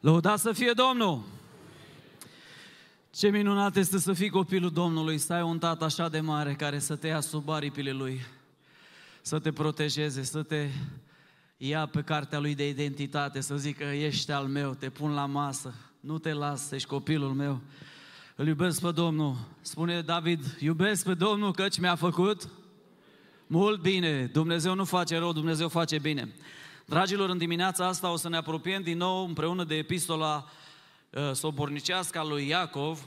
Lăudați să fie Domnul! Ce minunat este să fii copilul Domnului, să ai un tată așa de mare care să te ia sub aripile Lui, să te protejeze, să te ia pe cartea Lui de identitate, să zică ești al meu, te pun la masă, nu te las, ești copilul meu. Îl iubesc pe Domnul. Spune David, iubesc pe Domnul căci mi-a făcut mult bine. Dumnezeu nu face rău, Dumnezeu face bine. Dragilor, în dimineața asta o să ne apropiem din nou împreună de epistola uh, sobornicească a lui Iacov.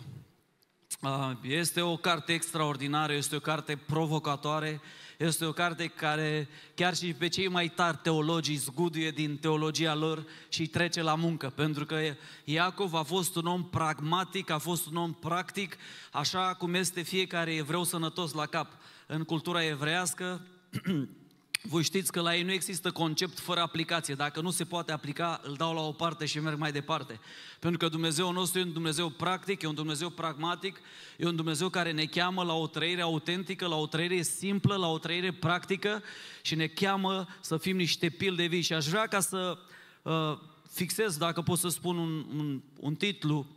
Uh, este o carte extraordinară, este o carte provocatoare, este o carte care chiar și pe cei mai tari teologii zguduie din teologia lor și trece la muncă, pentru că Iacov a fost un om pragmatic, a fost un om practic, așa cum este fiecare evreu sănătos la cap. În cultura evrească, Voi știți că la ei nu există concept fără aplicație. Dacă nu se poate aplica, îl dau la o parte și merg mai departe. Pentru că Dumnezeu nostru e un Dumnezeu practic, e un Dumnezeu pragmatic, e un Dumnezeu care ne cheamă la o trăire autentică, la o trăire simplă, la o trăire practică și ne cheamă să fim niște pilde vii. Și aș vrea ca să uh, fixez, dacă pot să spun un, un, un titlu,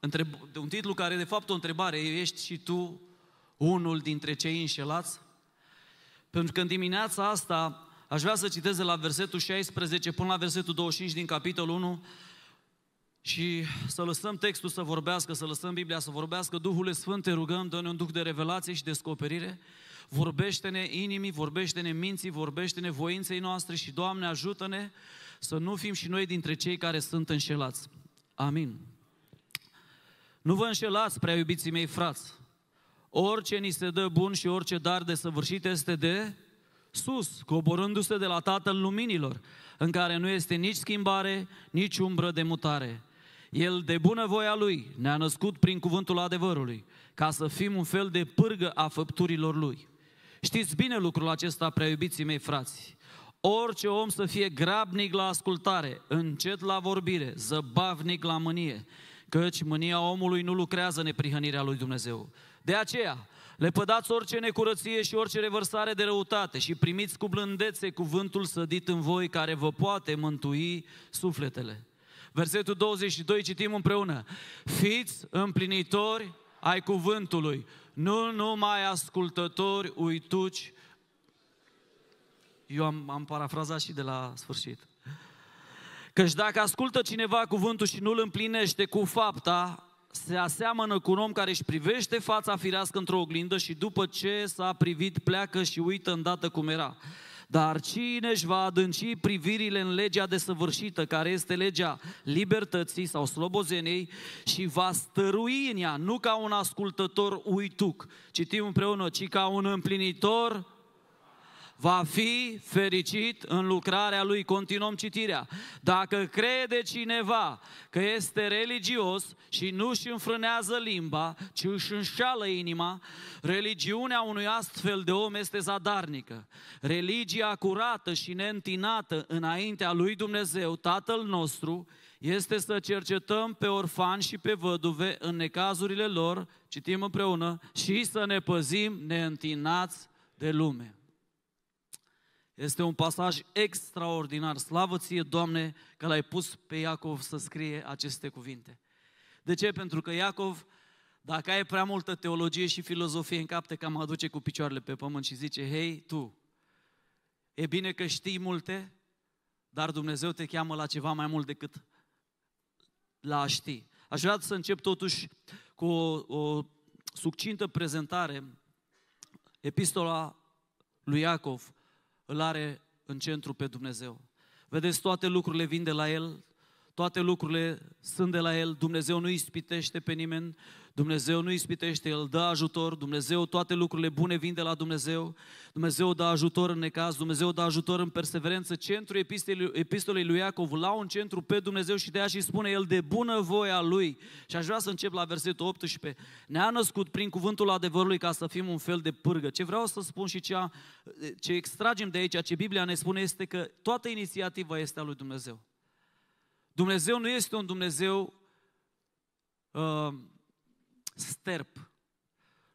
întreb, un titlu care de fapt o întrebare, ești și tu unul dintre cei înșelați? Pentru că în dimineața asta aș vrea să citez de la versetul 16 până la versetul 25 din capitolul 1 și să lăsăm textul să vorbească, să lăsăm Biblia să vorbească. Duhul Sfânt te rugăm, dă-ne un duh de revelație și descoperire. Vorbește-ne inimii, vorbește-ne minții, vorbește-ne voinței noastre și, Doamne, ajută-ne să nu fim și noi dintre cei care sunt înșelați. Amin. Nu vă înșelați, prea iubiții mei frați. Orice ni se dă bun și orice dar de săvârșit este de sus, coborându-se de la Tatăl Luminilor, în care nu este nici schimbare, nici umbră de mutare. El, de bună voia Lui, ne-a născut prin cuvântul adevărului, ca să fim un fel de pârgă a făpturilor Lui. Știți bine lucrul acesta, prea iubiții mei frați. Orice om să fie grabnic la ascultare, încet la vorbire, zăbavnic la mânie, căci mânia omului nu lucrează neprihănirea lui Dumnezeu, de aceea, lepădați orice necurăție și orice revărsare de răutate și primiți cu blândețe cuvântul sădit în voi care vă poate mântui sufletele. Versetul 22 citim împreună. Fiți împlinitori ai cuvântului, nu numai ascultători uituci. Eu am, am parafrazat și de la sfârșit. Căci dacă ascultă cineva cuvântul și nu îl împlinește cu fapta, se aseamănă cu un om care își privește fața firească într-o oglindă și după ce s-a privit pleacă și uită îndată cum era. Dar cine își va adânci privirile în legea desăvârșită, care este legea libertății sau slobozeniei, și va stărui în ea, nu ca un ascultător uituc, citim împreună, ci ca un împlinitor va fi fericit în lucrarea lui. Continuăm citirea. Dacă crede cineva că este religios și nu își înfrânează limba, ci își înșală inima, religiunea unui astfel de om este zadarnică. Religia curată și neîntinată înaintea lui Dumnezeu, Tatăl nostru, este să cercetăm pe orfani și pe văduve în necazurile lor, citim împreună, și să ne păzim neîntinați de lume. Este un pasaj extraordinar. Slavă ție, Doamne, că l-ai pus pe Iacov să scrie aceste cuvinte. De ce? Pentru că Iacov, dacă ai prea multă teologie și filozofie în cap, te cam aduce cu picioarele pe pământ și zice, hei, tu, e bine că știi multe, dar Dumnezeu te cheamă la ceva mai mult decât la a ști. Aș vrea să încep totuși cu o, o succintă prezentare, epistola lui Iacov, îl are în centru pe Dumnezeu. Vedeți, toate lucrurile vin de la El, toate lucrurile sunt de la El, Dumnezeu nu ispitește pe nimeni, Dumnezeu nu ispitește, El dă ajutor, Dumnezeu, toate lucrurile bune vin de la Dumnezeu, Dumnezeu dă ajutor în necaz, Dumnezeu dă ajutor în perseverență. Centrul epistolei lui Iacov, la un centru pe Dumnezeu și de aia și spune El de bună voia Lui. Și aș vrea să încep la versetul 18. Ne-a născut prin cuvântul adevărului ca să fim un fel de pârgă. Ce vreau să spun și cea, ce extragem de aici, ce Biblia ne spune este că toată inițiativa este a lui Dumnezeu. Dumnezeu nu este un Dumnezeu uh, sterp.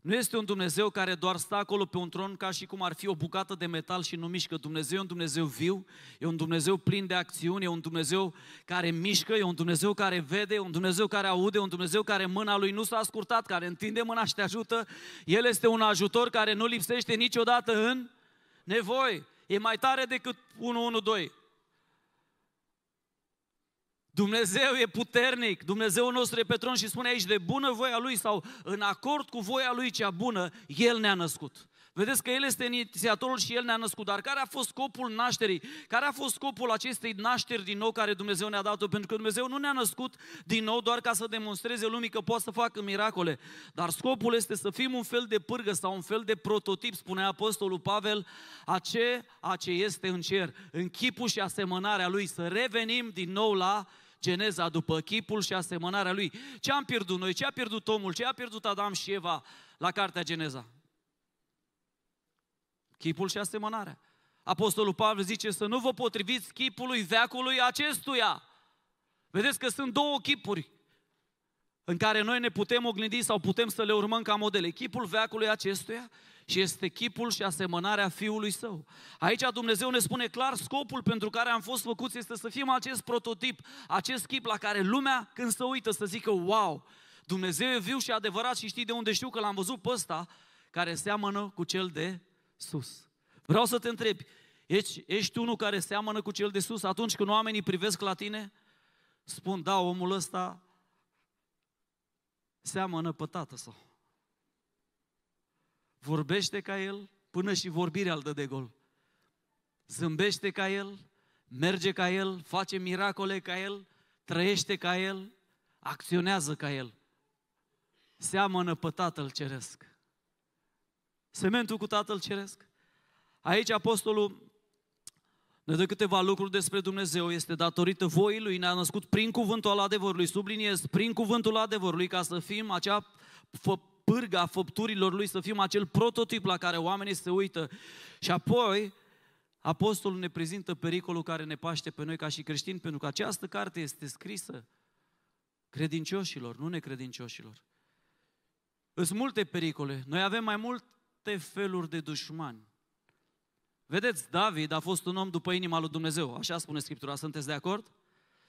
Nu este un Dumnezeu care doar stă acolo pe un tron ca și cum ar fi o bucată de metal și nu mișcă. Dumnezeu e un Dumnezeu viu, e un Dumnezeu plin de acțiuni, e un Dumnezeu care mișcă, e un Dumnezeu care vede, e un Dumnezeu care aude, e un Dumnezeu care mâna lui nu s-a scurtat, care întinde mâna și te ajută. El este un ajutor care nu lipsește niciodată în nevoi. E mai tare decât 112. Dumnezeu e puternic, Dumnezeu nostru e pe tron și spune aici de bună voia Lui sau în acord cu voia Lui cea bună, El ne-a născut. Vedeți că El este inițiatorul și El ne-a născut. Dar care a fost scopul nașterii? Care a fost scopul acestei nașteri din nou care Dumnezeu ne-a dat-o? Pentru că Dumnezeu nu ne-a născut din nou doar ca să demonstreze lumii că poate să facă miracole. Dar scopul este să fim un fel de pârgă sau un fel de prototip, spune Apostolul Pavel, a ce, a ce este în cer, în chipul și asemănarea Lui, să revenim din nou la geneza după chipul și asemănarea lui. Ce am pierdut noi? Ce a pierdut omul? Ce a pierdut Adam și Eva la cartea geneza? Chipul și asemănarea. Apostolul Pavel zice să nu vă potriviți chipului veacului acestuia. Vedeți că sunt două chipuri în care noi ne putem oglindi sau putem să le urmăm ca modele. Chipul veacului acestuia și este chipul și asemănarea Fiului Său. Aici Dumnezeu ne spune clar scopul pentru care am fost făcuți este să fim acest prototip, acest chip la care lumea când se uită să zică wow, Dumnezeu e viu și adevărat și știi de unde știu că l-am văzut pe ăsta care seamănă cu cel de sus. Vreau să te întreb, ești, ești unul care seamănă cu cel de sus atunci când oamenii privesc la tine? Spun, da, omul ăsta seamănă pe tată sau vorbește ca el, până și vorbirea îl dă de gol. Zâmbește ca el, merge ca el, face miracole ca el, trăiește ca el, acționează ca el. Seamănă pe Tatăl Ceresc. Sementul cu Tatăl Ceresc. Aici Apostolul ne dă câteva lucruri despre Dumnezeu. Este datorită voii Lui, ne-a născut prin cuvântul al adevărului. Subliniez, prin cuvântul adevărului, ca să fim acea pârga făpturilor lui, să fim acel prototip la care oamenii se uită. Și apoi, apostolul ne prezintă pericolul care ne paște pe noi ca și creștini, pentru că această carte este scrisă credincioșilor, nu necredincioșilor. Sunt multe pericole. Noi avem mai multe feluri de dușmani. Vedeți, David a fost un om după inima lui Dumnezeu, așa spune Scriptura, sunteți de acord?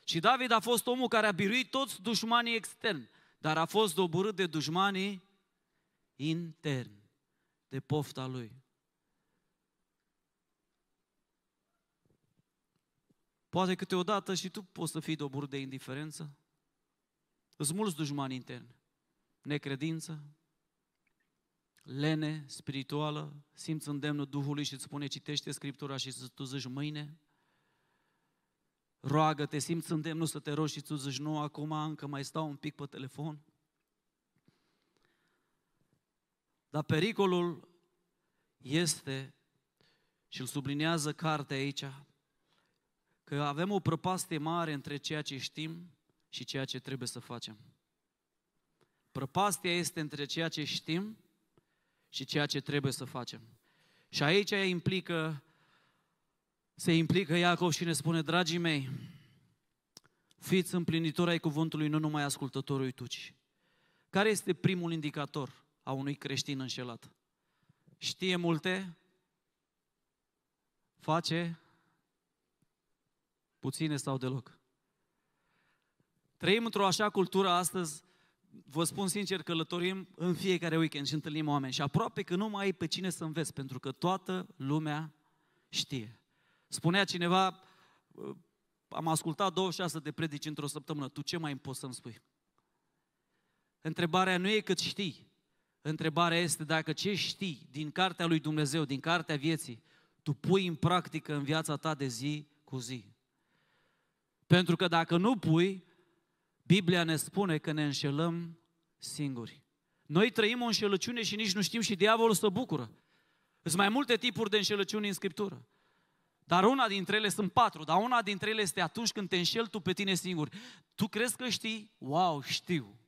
Și David a fost omul care a biruit toți dușmanii externi, dar a fost doborât de dușmanii intern de pofta lui. Poate câteodată și tu poți să fii dobor de indiferență. Îți mulți dușmani interni. Necredință, lene spirituală, simți îndemnul Duhului și îți spune citește Scriptura și să tu zici mâine. Roagă, te simți îndemnul să te rogi și tu zici nu, acum încă mai stau un pic pe telefon. Dar pericolul este, și îl sublinează cartea aici, că avem o prăpastie mare între ceea ce știm și ceea ce trebuie să facem. Prăpastia este între ceea ce știm și ceea ce trebuie să facem. Și aici implică, se implică Iacov și ne spune, dragii mei, fiți împlinitori ai cuvântului, nu numai ascultătorului tuci. Care este primul indicator? a unui creștin înșelat. Știe multe, face puține sau deloc. Trăim într-o așa cultură astăzi, vă spun sincer, călătorim în fiecare weekend și întâlnim oameni și aproape că nu mai ai pe cine să înveți, pentru că toată lumea știe. Spunea cineva, am ascultat 26 de predici într-o săptămână, tu ce mai poți să-mi spui? Întrebarea nu e cât știi, Întrebarea este dacă ce știi din cartea lui Dumnezeu, din cartea vieții, tu pui în practică în viața ta de zi cu zi. Pentru că dacă nu pui, Biblia ne spune că ne înșelăm singuri. Noi trăim o înșelăciune și nici nu știm și diavolul se bucură. Sunt mai multe tipuri de înșelăciuni în Scriptură. Dar una dintre ele sunt patru, dar una dintre ele este atunci când te înșeli tu pe tine singur. Tu crezi că știi? Wow, știu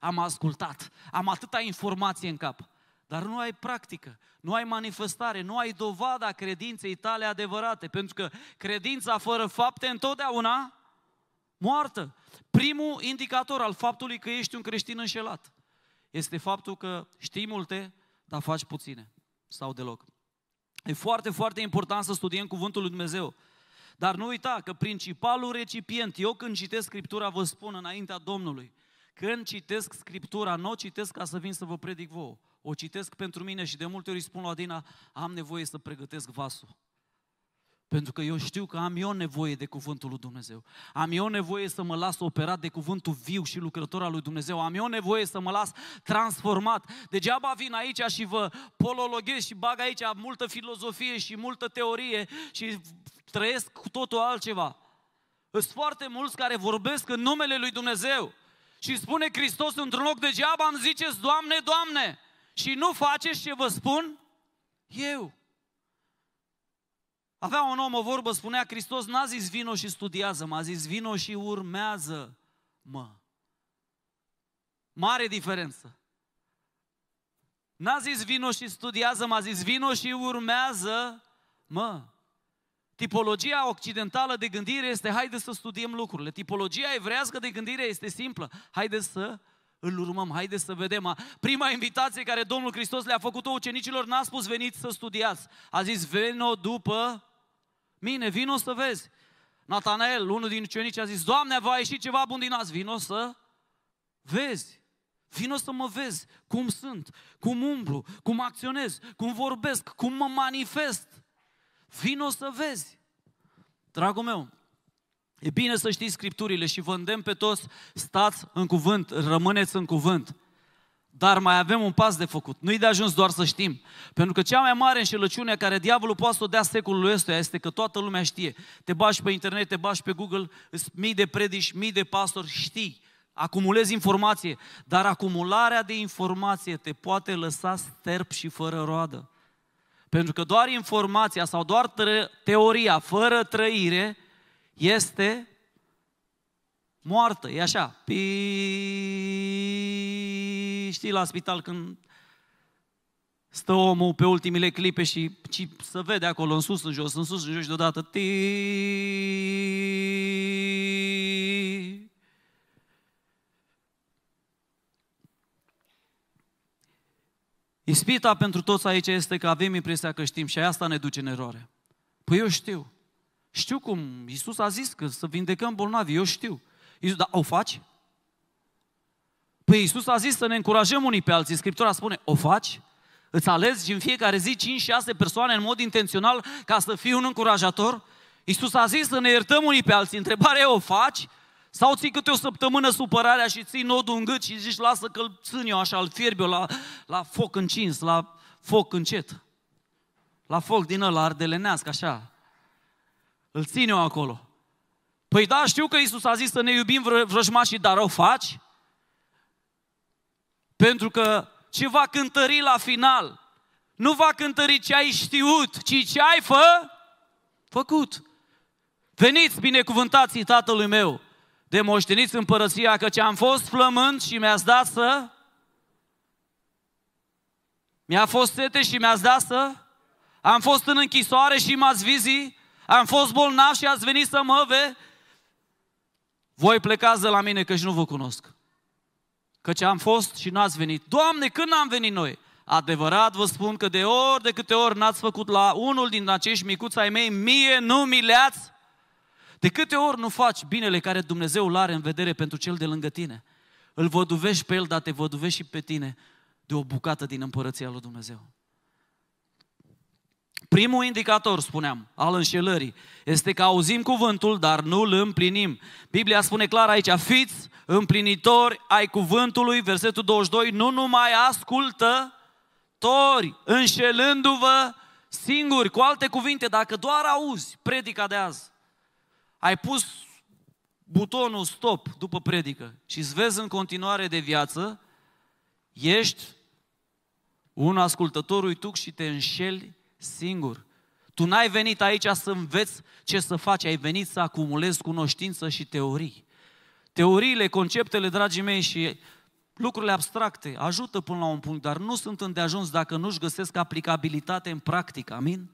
am ascultat, am atâta informație în cap, dar nu ai practică, nu ai manifestare, nu ai dovada credinței tale adevărate, pentru că credința fără fapte întotdeauna moartă. Primul indicator al faptului că ești un creștin înșelat este faptul că știi multe, dar faci puține sau deloc. E foarte, foarte important să studiem Cuvântul lui Dumnezeu. Dar nu uita că principalul recipient, eu când citesc Scriptura vă spun înaintea Domnului, când citesc Scriptura, nu o citesc ca să vin să vă predic vouă. O citesc pentru mine și de multe ori spun la Adina, am nevoie să pregătesc vasul. Pentru că eu știu că am eu nevoie de cuvântul lui Dumnezeu. Am eu nevoie să mă las operat de cuvântul viu și lucrător al lui Dumnezeu. Am eu nevoie să mă las transformat. Degeaba vin aici și vă polologhez și bag aici multă filozofie și multă teorie și trăiesc cu totul altceva. Sunt foarte mulți care vorbesc în numele lui Dumnezeu și spune Hristos într-un loc degeaba îmi ziceți, Doamne, Doamne, și nu faceți ce vă spun eu. Avea un om o vorbă, spunea Hristos, n-a zis vino și studiază, m-a zis vino și urmează-mă. Mare diferență. N-a zis vino și studiază, m-a zis vino și urmează-mă. Tipologia occidentală de gândire este haideți să studiem lucrurile. Tipologia evrească de gândire este simplă. Haideți să îl urmăm, haideți să vedem. Prima invitație care Domnul Hristos le-a făcut-o ucenicilor n-a spus veniți să studiați. A zis veno după mine, vino să vezi. Natanael, unul din ucenici, a zis, Doamne, va ieși ceva bun din azi, vino să vezi. Vino să mă vezi cum sunt, cum umblu, cum acționez, cum vorbesc, cum mă manifest. Vino să vezi. Dragul meu, e bine să știți scripturile și vă îndemn pe toți, stați în cuvânt, rămâneți în cuvânt. Dar mai avem un pas de făcut. Nu-i de ajuns doar să știm. Pentru că cea mai mare înșelăciune care diavolul poate să o dea secolul ăsta este că toată lumea știe. Te bași pe internet, te bași pe Google, îți mii de predici, mii de pastori, știi. Acumulezi informație, dar acumularea de informație te poate lăsa sterp și fără roadă. Pentru că doar informația sau doar teoria fără trăire este moartă. E așa. Pi... Știi la spital când stă omul pe ultimile clipe și, ci, se vede acolo în sus, în jos, în sus, în jos și deodată tii. Ispita pentru toți aici este că avem impresia că știm și asta ne duce în eroare. Păi eu știu. Știu cum. Iisus a zis că să vindecăm bolnavi. Eu știu. Iisus, dar o faci? Păi Iisus a zis să ne încurajăm unii pe alții. Scriptura spune, o faci? Îți alegi în fiecare zi 5-6 persoane în mod intențional ca să fii un încurajator? Iisus a zis să ne iertăm unii pe alții. Întrebarea e, o faci? Sau ții câte o săptămână supărarea și ții nodul în gât și zici lasă că-l țin eu așa, îl fierbe la, la foc încins, la foc încet. La foc din ăla ardelenească, așa. Îl țin eu acolo. Păi da, știu că Isus a zis să ne iubim vră, vrăjmașii, dar o faci? Pentru că ce va cântări la final? Nu va cântări ce ai știut, ci ce ai fă? făcut. Veniți binecuvântații Tatălui meu! de moșteniți împărăția, căci am fost flământ și mi-ați dat să... Mi-a fost sete și mi-ați dat să... Am fost în închisoare și m-ați vizi, am fost bolnav și ați venit să mă ve... Voi plecați de la mine, căci nu vă cunosc. Căci am fost și n-ați venit. Doamne, când am venit noi? Adevărat vă spun că de ori de câte ori n-ați făcut la unul din acești micuți ai mei, mie nu mi le-ați de câte ori nu faci binele care Dumnezeu îl are în vedere pentru cel de lângă tine? Îl văduvești pe el, dar te văduvești și pe tine de o bucată din împărăția lui Dumnezeu. Primul indicator, spuneam, al înșelării este că auzim cuvântul, dar nu îl împlinim. Biblia spune clar aici, fiți împlinitori ai cuvântului, versetul 22, nu numai ascultă, înșelându-vă singuri. Cu alte cuvinte, dacă doar auzi predica de azi, ai pus butonul stop după predică și îți vezi în continuare de viață, ești un ascultător uituc și te înșeli singur. Tu n-ai venit aici să înveți ce să faci, ai venit să acumulezi cunoștință și teorii. Teoriile, conceptele, dragii mei, și lucrurile abstracte ajută până la un punct, dar nu sunt îndeajuns dacă nu-și găsesc aplicabilitate în practică, amin?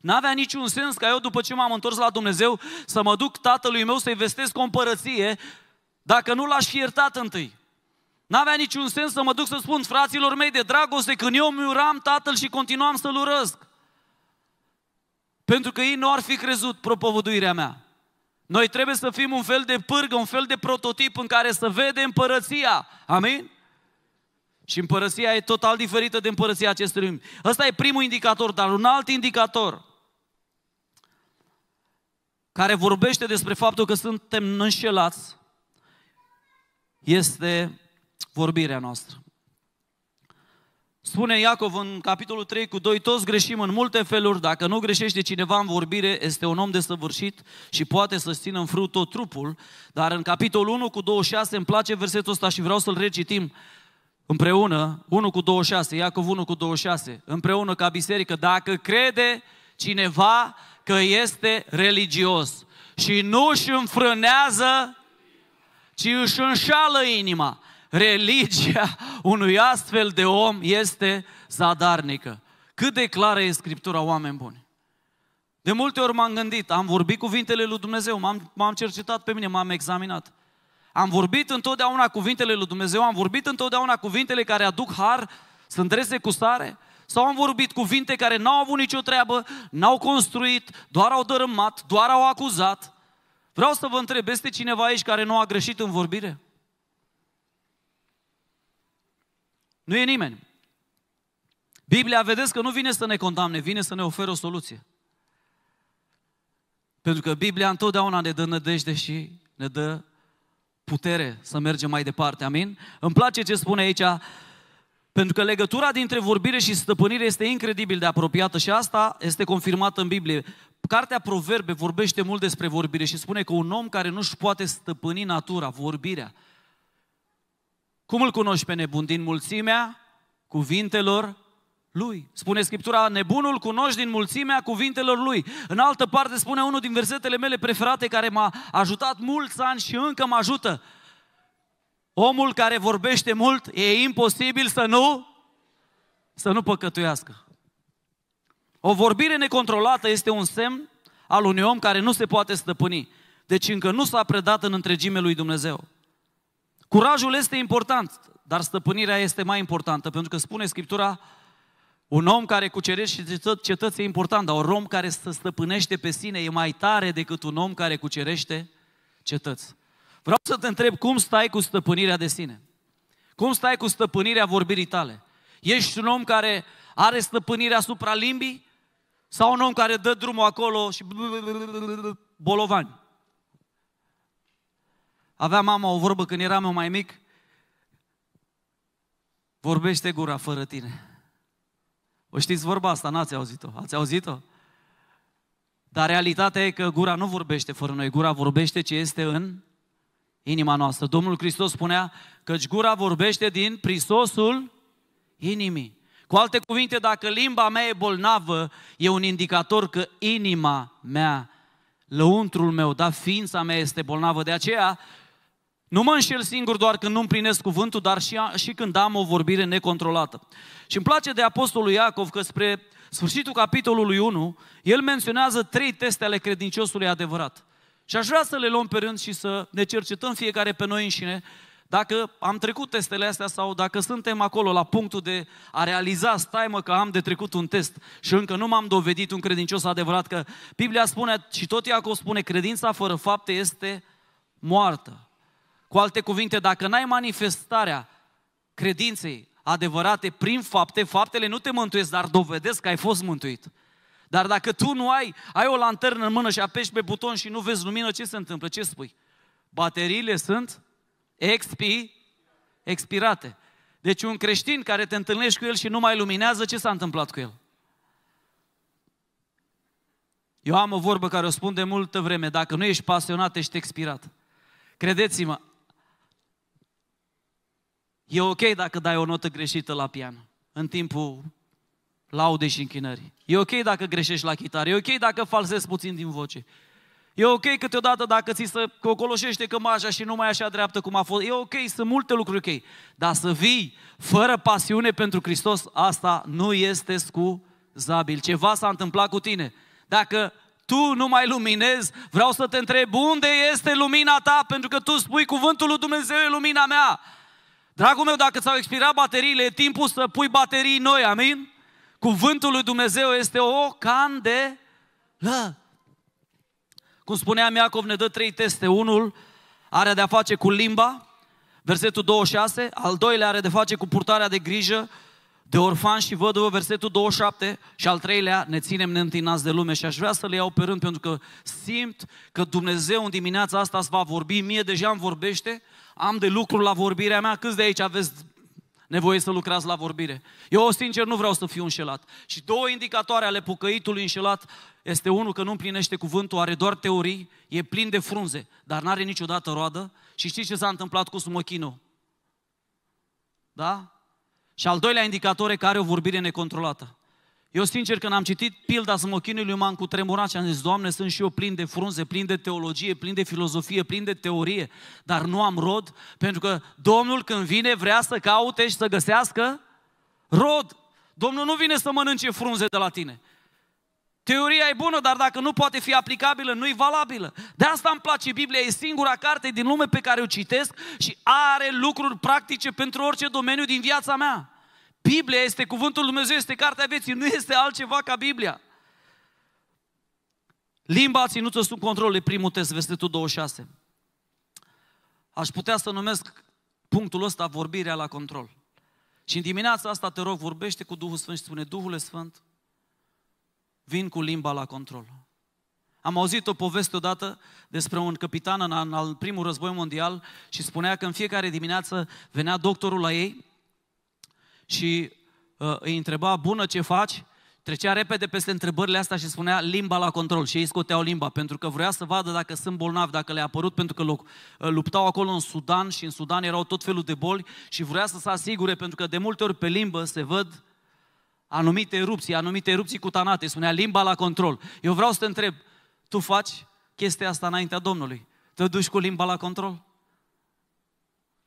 N-avea niciun sens ca eu, după ce m-am întors la Dumnezeu, să mă duc tatălui meu să-i vestesc o împărăție dacă nu l-aș fi iertat întâi. N-avea niciun sens să mă duc să spun fraților mei de dragoste când eu mi uram tatăl și continuam să-l urăsc. Pentru că ei nu ar fi crezut propovăduirea mea. Noi trebuie să fim un fel de pârgă, un fel de prototip în care să vede împărăția. Amin? Și împărăția e total diferită de împărăția acestui lume. Ăsta e primul indicator, dar un alt indicator care vorbește despre faptul că suntem înșelați, este vorbirea noastră. Spune Iacov în capitolul 3 cu 2, toți greșim în multe feluri, dacă nu greșește cineva în vorbire, este un om desăvârșit și poate să țină în frâu tot trupul, dar în capitolul 1 cu 26 îmi place versetul ăsta și vreau să-l recitim împreună, 1 cu 26, Iacov 1 cu 26, împreună ca biserică, dacă crede cineva că este religios și nu își înfrânează, ci își înșală inima. Religia unui astfel de om este zadarnică. Cât de clară e Scriptura, oameni buni? De multe ori m-am gândit, am vorbit cuvintele lui Dumnezeu, m-am, m-am cercetat pe mine, m-am examinat. Am vorbit întotdeauna cuvintele lui Dumnezeu, am vorbit întotdeauna cuvintele care aduc har, sunt drese cu stare, sau am vorbit cuvinte care n-au avut nicio treabă, n-au construit, doar au dărâmat, doar au acuzat. Vreau să vă întreb, este cineva aici care nu a greșit în vorbire? Nu e nimeni. Biblia, vedeți că nu vine să ne condamne, vine să ne ofere o soluție. Pentru că Biblia întotdeauna ne dă nădejde și ne dă putere să mergem mai departe, amin? Îmi place ce spune aici, pentru că legătura dintre vorbire și stăpânire este incredibil de apropiată și asta este confirmată în Biblie. Cartea Proverbe vorbește mult despre vorbire și spune că un om care nu-și poate stăpâni natura, vorbirea, cum îl cunoști pe nebun? Din mulțimea cuvintelor lui. Spune Scriptura, nebunul cunoști din mulțimea cuvintelor lui. În altă parte spune unul din versetele mele preferate care m-a ajutat mulți ani și încă mă ajută. Omul care vorbește mult, e imposibil să nu, să nu păcătuiască. O vorbire necontrolată este un semn al unui om care nu se poate stăpâni. Deci încă nu s-a predat în întregime lui Dumnezeu. Curajul este important, dar stăpânirea este mai importantă, pentru că spune Scriptura, un om care cucerește cetăți, cetăți e important, dar un om care se stăpânește pe sine e mai tare decât un om care cucerește cetăți. Vreau să te întreb cum stai cu stăpânirea de sine? Cum stai cu stăpânirea vorbirii tale? Ești un om care are stăpânirea asupra limbii? Sau un om care dă drumul acolo și bolovani? Avea mama o vorbă când eram eu mai mic. Vorbește gura fără tine. O știți vorba asta, n-ați auzit-o? Ați auzit-o? Dar realitatea e că gura nu vorbește fără noi, gura vorbește ce este în inima noastră. Domnul Hristos spunea că gura vorbește din prisosul inimii. Cu alte cuvinte, dacă limba mea e bolnavă, e un indicator că inima mea, lăuntrul meu, da, ființa mea este bolnavă. De aceea, nu mă înșel singur doar când nu împlinesc cuvântul, dar și, și când am o vorbire necontrolată. Și îmi place de Apostolul Iacov că spre sfârșitul capitolului 1, el menționează trei teste ale credinciosului adevărat. Și aș vrea să le luăm pe rând și să ne cercetăm fiecare pe noi înșine dacă am trecut testele astea sau dacă suntem acolo la punctul de a realiza, stai mă că am de trecut un test și încă nu m-am dovedit un credincios adevărat, că Biblia spune și tot Iacov spune, credința fără fapte este moartă. Cu alte cuvinte, dacă n-ai manifestarea credinței adevărate prin fapte, faptele nu te mântuiesc, dar dovedesc că ai fost mântuit. Dar dacă tu nu ai, ai o lanternă în mână și apeși pe buton și nu vezi lumină, ce se întâmplă? Ce spui? Bateriile sunt expi, expirate. Deci un creștin care te întâlnești cu el și nu mai luminează, ce s-a întâmplat cu el? Eu am o vorbă care o spun de multă vreme, dacă nu ești pasionat, ești expirat. Credeți-mă, e ok dacă dai o notă greșită la pian în timpul laude și închinări. E ok dacă greșești la chitară, e ok dacă falsezi puțin din voce. E ok câteodată dacă ți se cocoloșește cămașa și nu mai așa dreaptă cum a fost. E ok, sunt multe lucruri ok. Dar să vii fără pasiune pentru Hristos, asta nu este scuzabil. Ceva s-a întâmplat cu tine. Dacă tu nu mai luminezi, vreau să te întreb unde este lumina ta, pentru că tu spui cuvântul lui Dumnezeu e lumina mea. Dragul meu, dacă ți-au expirat bateriile, e timpul să pui baterii noi, amin? Cuvântul lui Dumnezeu este o candelă. Cum spunea Iacov, ne dă trei teste. Unul are de-a face cu limba, versetul 26. Al doilea are de-a face cu purtarea de grijă de orfan și văduvă, versetul 27. Și al treilea, ne ținem neîntinați de lume. Și aș vrea să le iau pe rând, pentru că simt că Dumnezeu în dimineața asta îți va vorbi. Mie deja îmi vorbește, am de lucru la vorbirea mea. Câți de aici aveți nevoie să lucrați la vorbire. Eu, sincer, nu vreau să fiu înșelat. Și două indicatoare ale pucăitului înșelat este unul că nu împlinește cuvântul, are doar teorii, e plin de frunze, dar n are niciodată roadă. Și știți ce s-a întâmplat cu Sumochino? Da? Și al doilea indicator e că are o vorbire necontrolată. Eu sincer când am citit pilda smochinului m-am cutremurat și am zis, Doamne, sunt și eu plin de frunze, plin de teologie, plin de filozofie, plin de teorie, dar nu am rod, pentru că Domnul când vine vrea să caute și să găsească rod. Domnul nu vine să mănânce frunze de la tine. Teoria e bună, dar dacă nu poate fi aplicabilă, nu e valabilă. De asta îmi place Biblia, e singura carte din lume pe care o citesc și are lucruri practice pentru orice domeniu din viața mea. Biblia este cuvântul Lui Dumnezeu, este cartea vieții, nu este altceva ca Biblia. Limba ținută sub control, e primul test, versetul 26. Aș putea să numesc punctul ăsta vorbirea la control. Și în dimineața asta te rog, vorbește cu Duhul Sfânt și spune, duhul Sfânt, vin cu limba la control. Am auzit o poveste odată despre un capitan în, în al primul război mondial și spunea că în fiecare dimineață venea doctorul la ei și uh, îi întreba, bună, ce faci? Trecea repede peste întrebările astea și spunea limba la control și ei scoteau limba pentru că vrea să vadă dacă sunt bolnavi, dacă le-a apărut pentru că uh, luptau acolo în Sudan și în Sudan erau tot felul de boli și vrea să se asigure pentru că de multe ori pe limbă se văd anumite erupții, anumite erupții cutanate, spunea limba la control. Eu vreau să te întreb, tu faci chestia asta înaintea Domnului? Te duci cu limba la control?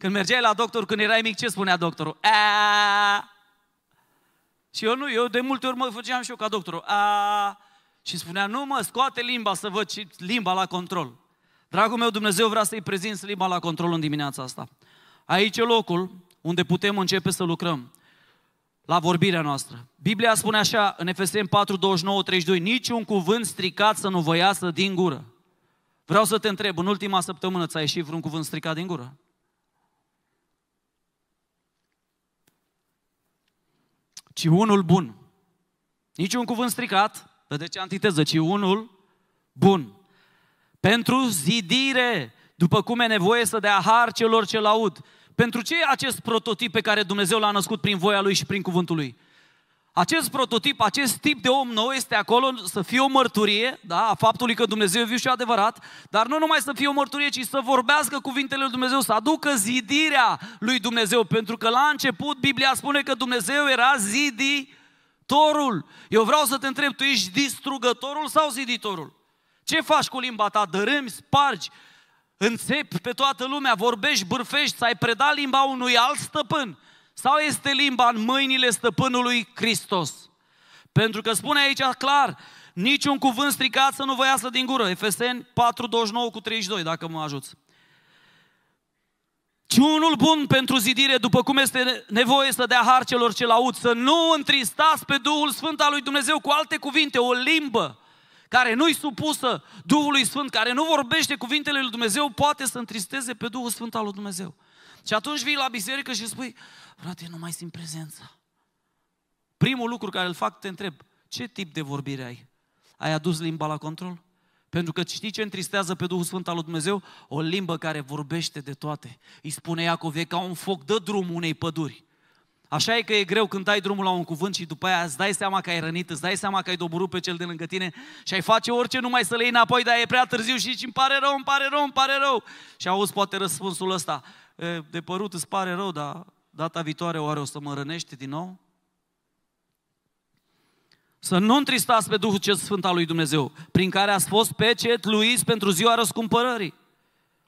Când mergeai la doctor, când erai mic, ce spunea doctorul? Aaaa! Și eu nu, eu de multe ori mă făceam și eu ca doctorul. Aaaa! Și spunea, nu mă, scoate limba să văd și limba la control. Dragul meu, Dumnezeu vrea să-i prezint limba la control în dimineața asta. Aici e locul unde putem începe să lucrăm la vorbirea noastră. Biblia spune așa în Efeseni 4, 29, 32, niciun cuvânt stricat să nu vă iasă din gură. Vreau să te întreb, în ultima săptămână ți-a ieșit vreun cuvânt stricat din gură? ci unul bun. Nici un cuvânt stricat, vedeți antiteză, ci unul bun. Pentru zidire, după cum e nevoie să dea har celor ce laud. Pentru ce e acest prototip pe care Dumnezeu l-a născut prin voia Lui și prin cuvântul Lui? Acest prototip, acest tip de om nou este acolo să fie o mărturie da, a faptului că Dumnezeu e viu și adevărat, dar nu numai să fie o mărturie, ci să vorbească cuvintele lui Dumnezeu, să aducă zidirea lui Dumnezeu, pentru că la început Biblia spune că Dumnezeu era ziditorul. Eu vreau să te întreb, tu ești distrugătorul sau ziditorul? Ce faci cu limba ta? Dărâmi, spargi, înțepi pe toată lumea, vorbești, bârfești, să ai predat limba unui alt stăpân. Sau este limba în mâinile stăpânului Hristos? Pentru că spune aici clar, niciun cuvânt stricat să nu vă iasă din gură. Efeseni 4, 29 cu 32, dacă mă ajuți. Ci unul bun pentru zidire, după cum este nevoie să dea har celor ce laud, să nu întristați pe Duhul Sfânt al lui Dumnezeu cu alte cuvinte, o limbă care nu-i supusă Duhului Sfânt, care nu vorbește cuvintele lui Dumnezeu, poate să întristeze pe Duhul Sfânt al lui Dumnezeu. Și atunci vii la biserică și spui, frate, nu mai simt prezența. Primul lucru care îl fac, te întreb, ce tip de vorbire ai? Ai adus limba la control? Pentru că știi ce întristează pe Duhul Sfânt al lui Dumnezeu? O limbă care vorbește de toate. Îi spune Iacov, e ca un foc, dă drumul unei păduri. Așa e că e greu când dai drumul la un cuvânt și după aia îți dai seama că ai rănit, îți dai seama că ai doborât pe cel de lângă tine și ai face orice numai să le iei înapoi, dar e prea târziu și zici, îmi pare rău, îmi pare rău, îmi pare rău. Și auzi poate răspunsul ăsta, de părut îți pare rău, dar data viitoare oare o să mă rănești din nou? Să nu întristați pe Duhul cel Sfânt al lui Dumnezeu, prin care ați fost pecet luiți pentru ziua răscumpărării.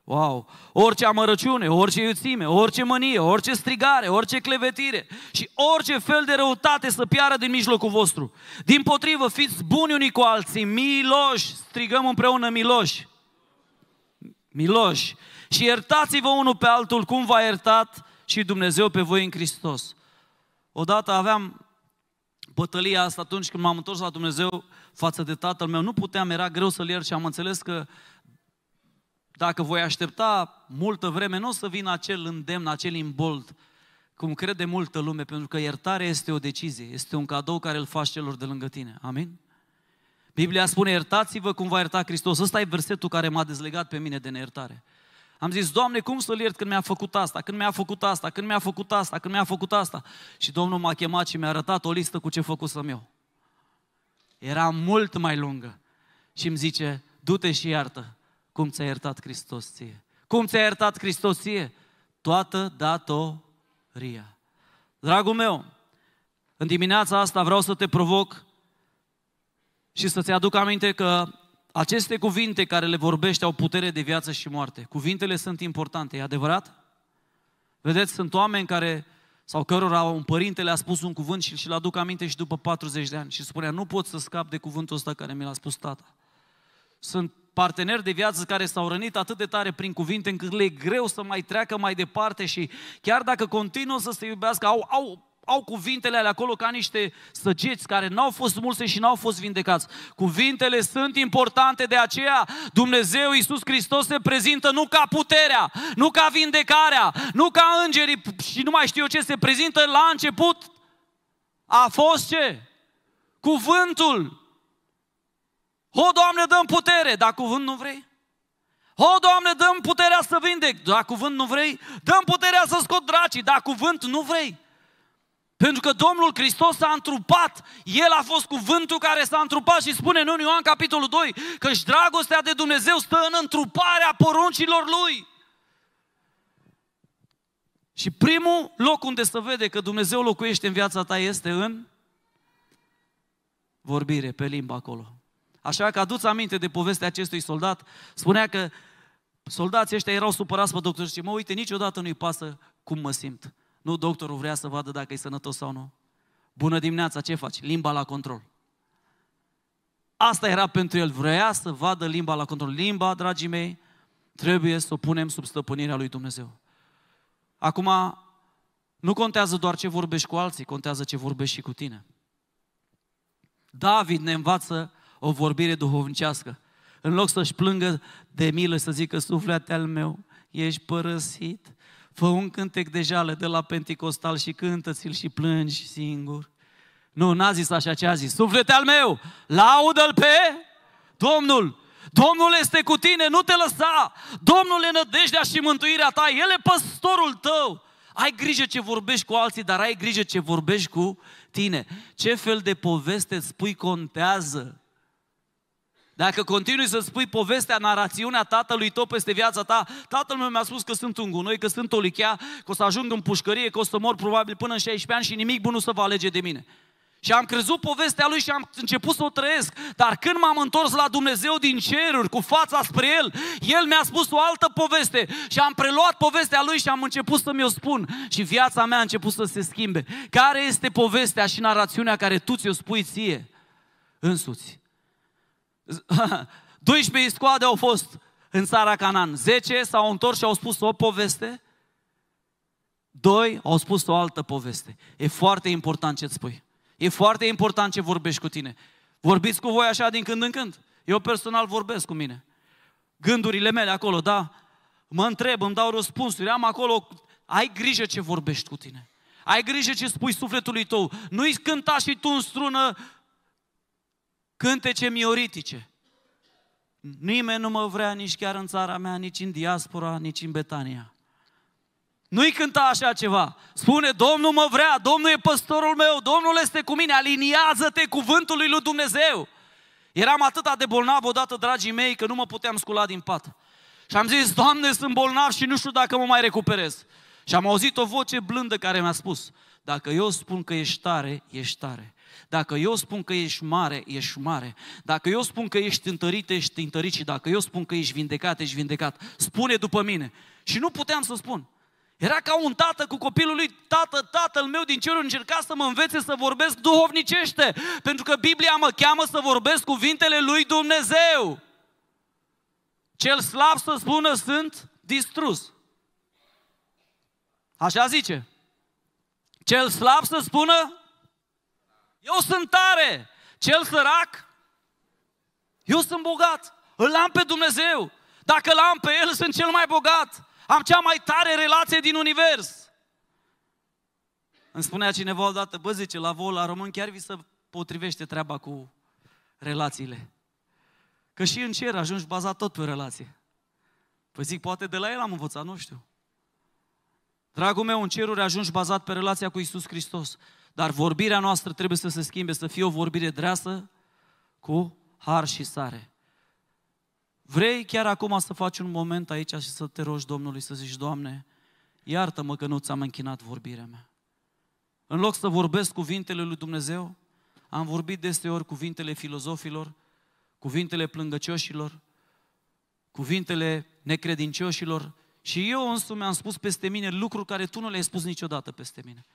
Wow! Orice amărăciune, orice iuțime, orice mânie, orice strigare, orice clevetire și orice fel de răutate să piară din mijlocul vostru. Din potrivă, fiți buni unii cu alții, miloși, strigăm împreună miloși. Miloși. Și iertați-vă unul pe altul cum v-a iertat și Dumnezeu pe voi în Hristos. Odată aveam bătălia asta atunci când m-am întors la Dumnezeu față de tatăl meu. Nu puteam, era greu să-l iert și am înțeles că dacă voi aștepta multă vreme, nu o să vină acel îndemn, acel imbold, cum crede multă lume, pentru că iertarea este o decizie, este un cadou care îl faci celor de lângă tine. Amin? Biblia spune, iertați-vă cum va ierta Hristos. Ăsta e versetul care m-a dezlegat pe mine de neiertare. Am zis, Doamne, cum să-l iert când mi-a făcut asta, când mi-a făcut asta, când mi-a făcut asta, când mi-a făcut asta. Și Domnul m-a chemat și mi-a arătat o listă cu ce făcusem eu. Era mult mai lungă. Și îmi zice, du-te și iartă cum ți-a iertat Hristos ție. Cum ți-a iertat Hristos ție? Toată datoria. Dragul meu, în dimineața asta vreau să te provoc și să-ți aduc aminte că aceste cuvinte care le vorbește au putere de viață și moarte. Cuvintele sunt importante, e adevărat? Vedeți, sunt oameni care, sau cărora un părinte le-a spus un cuvânt și și-l aduc aminte și după 40 de ani și spunea, nu pot să scap de cuvântul ăsta care mi l-a spus tata. Sunt parteneri de viață care s-au rănit atât de tare prin cuvinte încât le e greu să mai treacă mai departe și chiar dacă continuă să se iubească, au, au au cuvintele alea acolo ca niște săgeți care n-au fost mulse și n-au fost vindecați. Cuvintele sunt importante, de aceea Dumnezeu Iisus Hristos se prezintă nu ca puterea, nu ca vindecarea, nu ca îngerii și nu mai știu eu ce se prezintă la început. A fost ce? Cuvântul. O, Doamne, dăm putere, dar cuvânt nu vrei? O, Doamne, dăm puterea să vindec, dar cuvânt nu vrei? Dăm puterea să scot dracii, dar cuvânt nu vrei? Pentru că Domnul Hristos s-a întrupat, El a fost cuvântul care s-a întrupat și spune în 1 Ioan capitolul 2 că și dragostea de Dumnezeu stă în întruparea poruncilor Lui. Și primul loc unde se vede că Dumnezeu locuiește în viața ta este în vorbire, pe limba acolo. Așa că aduți aminte de povestea acestui soldat, spunea că soldații ăștia erau supărați pe doctor și mă uite, niciodată nu-i pasă cum mă simt. Nu doctorul vrea să vadă dacă e sănătos sau nu. Bună dimineața, ce faci? Limba la control. Asta era pentru el, vrea să vadă limba la control. Limba, dragii mei, trebuie să o punem sub stăpânirea lui Dumnezeu. Acum, nu contează doar ce vorbești cu alții, contează ce vorbești și cu tine. David ne învață o vorbire duhovnicească. În loc să-și plângă de milă, să zică, suflete al meu, ești părăsit, fă un cântec de jale de la Pentecostal și cântă-ți-l și plângi singur. Nu, n-a zis așa ce a zis. Suflete al meu, laudă-l pe Domnul. Domnul este cu tine, nu te lăsa. Domnul e nădejdea și mântuirea ta, El e păstorul tău. Ai grijă ce vorbești cu alții, dar ai grijă ce vorbești cu tine. Ce fel de poveste spui contează. Dacă continui să spui povestea, narațiunea tatălui tău peste viața ta, tatăl meu mi-a spus că sunt un gunoi, că sunt o lichea, că o să ajung în pușcărie, că o să mor probabil până în 16 ani și nimic bun nu se va alege de mine. Și am crezut povestea lui și am început să o trăiesc. Dar când m-am întors la Dumnezeu din ceruri, cu fața spre El, El mi-a spus o altă poveste și am preluat povestea lui și am început să mi-o spun. Și viața mea a început să se schimbe. Care este povestea și narațiunea care tu ți-o spui ție însuți? 12 scoade au fost în țara Canaan. 10 s-au întors și au spus o poveste. 2 au spus o altă poveste. E foarte important ce-ți spui. E foarte important ce vorbești cu tine. Vorbiți cu voi așa din când în când. Eu personal vorbesc cu mine. Gândurile mele acolo, da? Mă întreb, îmi dau răspunsuri. Am acolo, ai grijă ce vorbești cu tine. Ai grijă ce spui sufletului tău. Nu-i cânta și tu în strună cântece mioritice. Nimeni nu mă vrea nici chiar în țara mea, nici în diaspora, nici în Betania. Nu-i cânta așa ceva. Spune, Domnul mă vrea, Domnul e păstorul meu, Domnul este cu mine, aliniază-te cuvântului lui Dumnezeu. Eram atât de bolnav odată, dragii mei, că nu mă puteam scula din pat. Și am zis, Doamne, sunt bolnav și nu știu dacă mă mai recuperez. Și am auzit o voce blândă care mi-a spus, dacă eu spun că ești tare, ești tare. Dacă eu spun că ești mare, ești mare. Dacă eu spun că ești întărit, ești întărit și dacă eu spun că ești vindecat, ești vindecat. Spune după mine. Și nu puteam să spun. Era ca un tată cu copilul lui, tată, tatăl meu din cerul încerca să mă învețe să vorbesc duhovnicește, pentru că Biblia mă cheamă să vorbesc cuvintele lui Dumnezeu. Cel slab să spună sunt distrus. Așa zice. Cel slab să spună eu sunt tare. Cel sărac? Eu sunt bogat. Îl am pe Dumnezeu. Dacă îl am pe El, sunt cel mai bogat. Am cea mai tare relație din univers. Îmi spunea cineva odată, bă, zice, la vol, la român, chiar vi se potrivește treaba cu relațiile. Că și în cer ajungi bazat tot pe relație. Păi zic, poate de la el am învățat, nu știu. Dragul meu, în ceruri ajungi bazat pe relația cu Isus Hristos. Dar vorbirea noastră trebuie să se schimbe, să fie o vorbire dreasă cu har și sare. Vrei chiar acum să faci un moment aici și să te rogi Domnului, să zici, Doamne, iartă-mă că nu ți-am închinat vorbirea mea. În loc să vorbesc cuvintele lui Dumnezeu, am vorbit deseori cuvintele filozofilor, cuvintele plângăcioșilor, cuvintele necredincioșilor și eu însumi am spus peste mine lucruri care tu nu le-ai spus niciodată peste mine.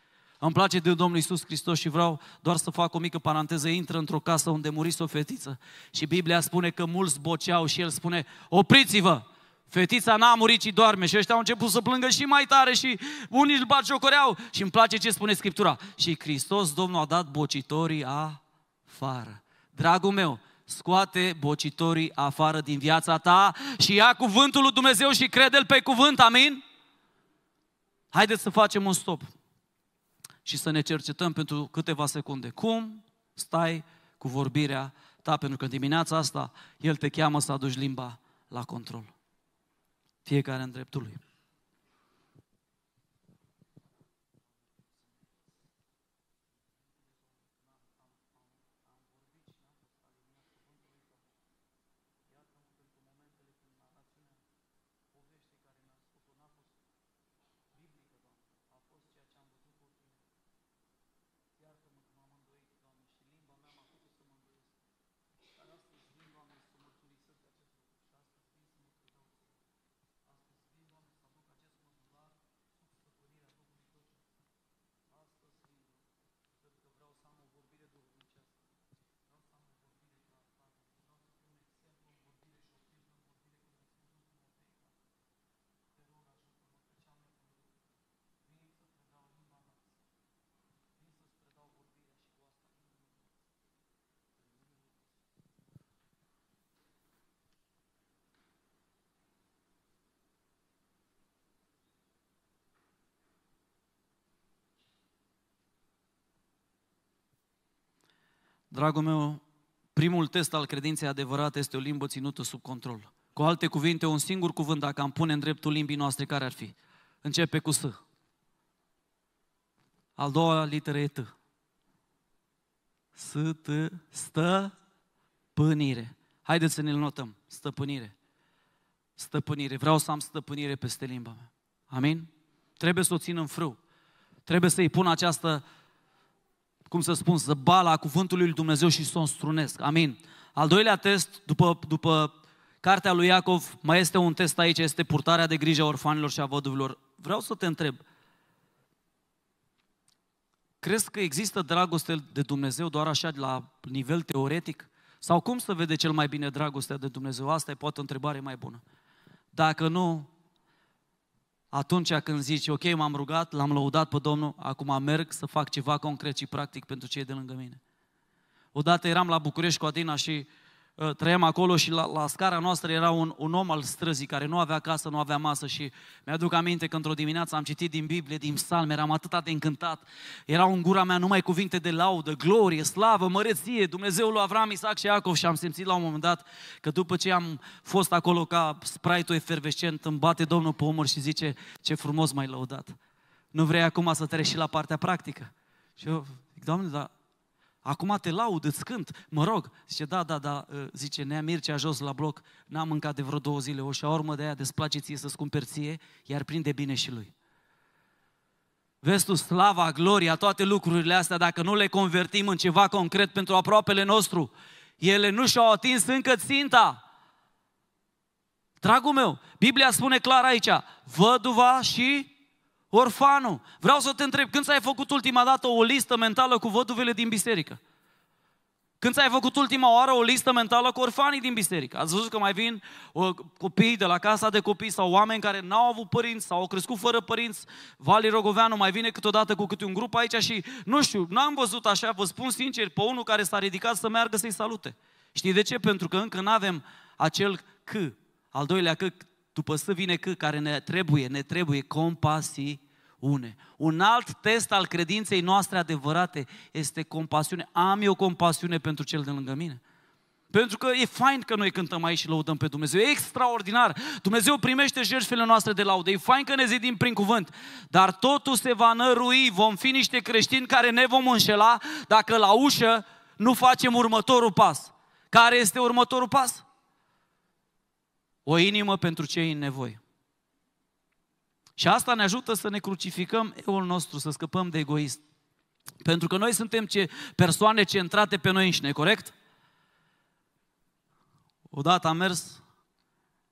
Îmi place de Domnul Iisus Hristos și vreau doar să fac o mică paranteză. Intră într-o casă unde murise o fetiță și Biblia spune că mulți boceau și el spune, opriți-vă! Fetița n-a murit, ci doarme și ăștia au început să plângă și mai tare și unii îl bagiocoreau și îmi place ce spune Scriptura. Și Hristos, Domnul, a dat bocitorii afară. Dragul meu, scoate bocitorii afară din viața ta și ia cuvântul lui Dumnezeu și crede-L pe cuvânt, amin? Haideți să facem un stop și să ne cercetăm pentru câteva secunde. Cum stai cu vorbirea ta? Pentru că dimineața asta El te cheamă să aduci limba la control. Fiecare în dreptul lui. Dragul meu, primul test al credinței adevărate este o limbă ținută sub control. Cu alte cuvinte, un singur cuvânt, dacă am pune în dreptul limbii noastre, care ar fi? Începe cu S. Al doua literă e T. S, T, stă, pânire. Haideți să ne-l notăm. Stăpânire. Stăpânire. Vreau să am stăpânire peste limba mea. Amin? Trebuie să o țin în frâu. Trebuie să-i pun această cum să spun, să bala cuvântului lui Dumnezeu și să o strunesc. Amin. Al doilea test, după, după cartea lui Iacov, mai este un test aici, este purtarea de grijă a orfanilor și a văduvilor. Vreau să te întreb, crezi că există dragoste de Dumnezeu doar așa la nivel teoretic? Sau cum să vede cel mai bine dragostea de Dumnezeu? Asta e poate o întrebare mai bună. Dacă nu, atunci când zici, ok, m-am rugat, l-am lăudat pe Domnul, acum merg să fac ceva concret și practic pentru cei de lângă mine. Odată eram la București cu Adina și Ă, trăiam acolo și la, la scara noastră era un, un om al străzii care nu avea casă, nu avea masă și mi-aduc aminte că într-o dimineață am citit din Biblie, din Psalm, eram atât de încântat. era în gura mea numai cuvinte de laudă, glorie, slavă, măreție, Dumnezeul lui Avram, Isaac și Iacov și am simțit la un moment dat că după ce am fost acolo ca sprite-ul efervescent, îmi bate Domnul pe umăr și zice, ce frumos mai laudat. Nu vrei acum să treci și la partea practică? Și eu zic, Doamne, dar Acum te laud, îți cânt, mă rog. Zice, da, da, da, ă, zice, Nea Mircea jos la bloc, n-am mâncat de vreo două zile, o șaormă de aia desplace ție să-ți cumperi ție, iar prinde bine și lui. Vezi tu, slava, gloria, toate lucrurile astea, dacă nu le convertim în ceva concret pentru aproapele nostru, ele nu și-au atins încă ținta. Dragul meu, Biblia spune clar aici, văduva și Orfanul. Vreau să te întreb, când ți-ai făcut ultima dată o listă mentală cu văduvele din biserică? Când ți-ai făcut ultima oară o listă mentală cu orfanii din biserică? Ați văzut că mai vin uh, copii de la casa de copii sau oameni care n-au avut părinți sau au crescut fără părinți. Vali Rogoveanu mai vine câteodată cu câte un grup aici și nu știu, n-am văzut așa, vă spun sincer, pe unul care s-a ridicat să meargă să-i salute. Știi de ce? Pentru că încă nu avem acel C, al doilea C după să vine că care ne trebuie, ne trebuie compasii une. Un alt test al credinței noastre adevărate este compasiune. Am eu compasiune pentru cel de lângă mine? Pentru că e fain că noi cântăm aici și lăudăm pe Dumnezeu. E extraordinar. Dumnezeu primește jertfele noastre de laudă. E fain că ne zidim prin cuvânt. Dar totul se va nărui. Vom fi niște creștini care ne vom înșela dacă la ușă nu facem următorul pas. Care este următorul pas? o inimă pentru cei în nevoie. Și asta ne ajută să ne crucificăm eul nostru, să scăpăm de egoism. Pentru că noi suntem ce persoane centrate pe noi înșine, corect? Odată am mers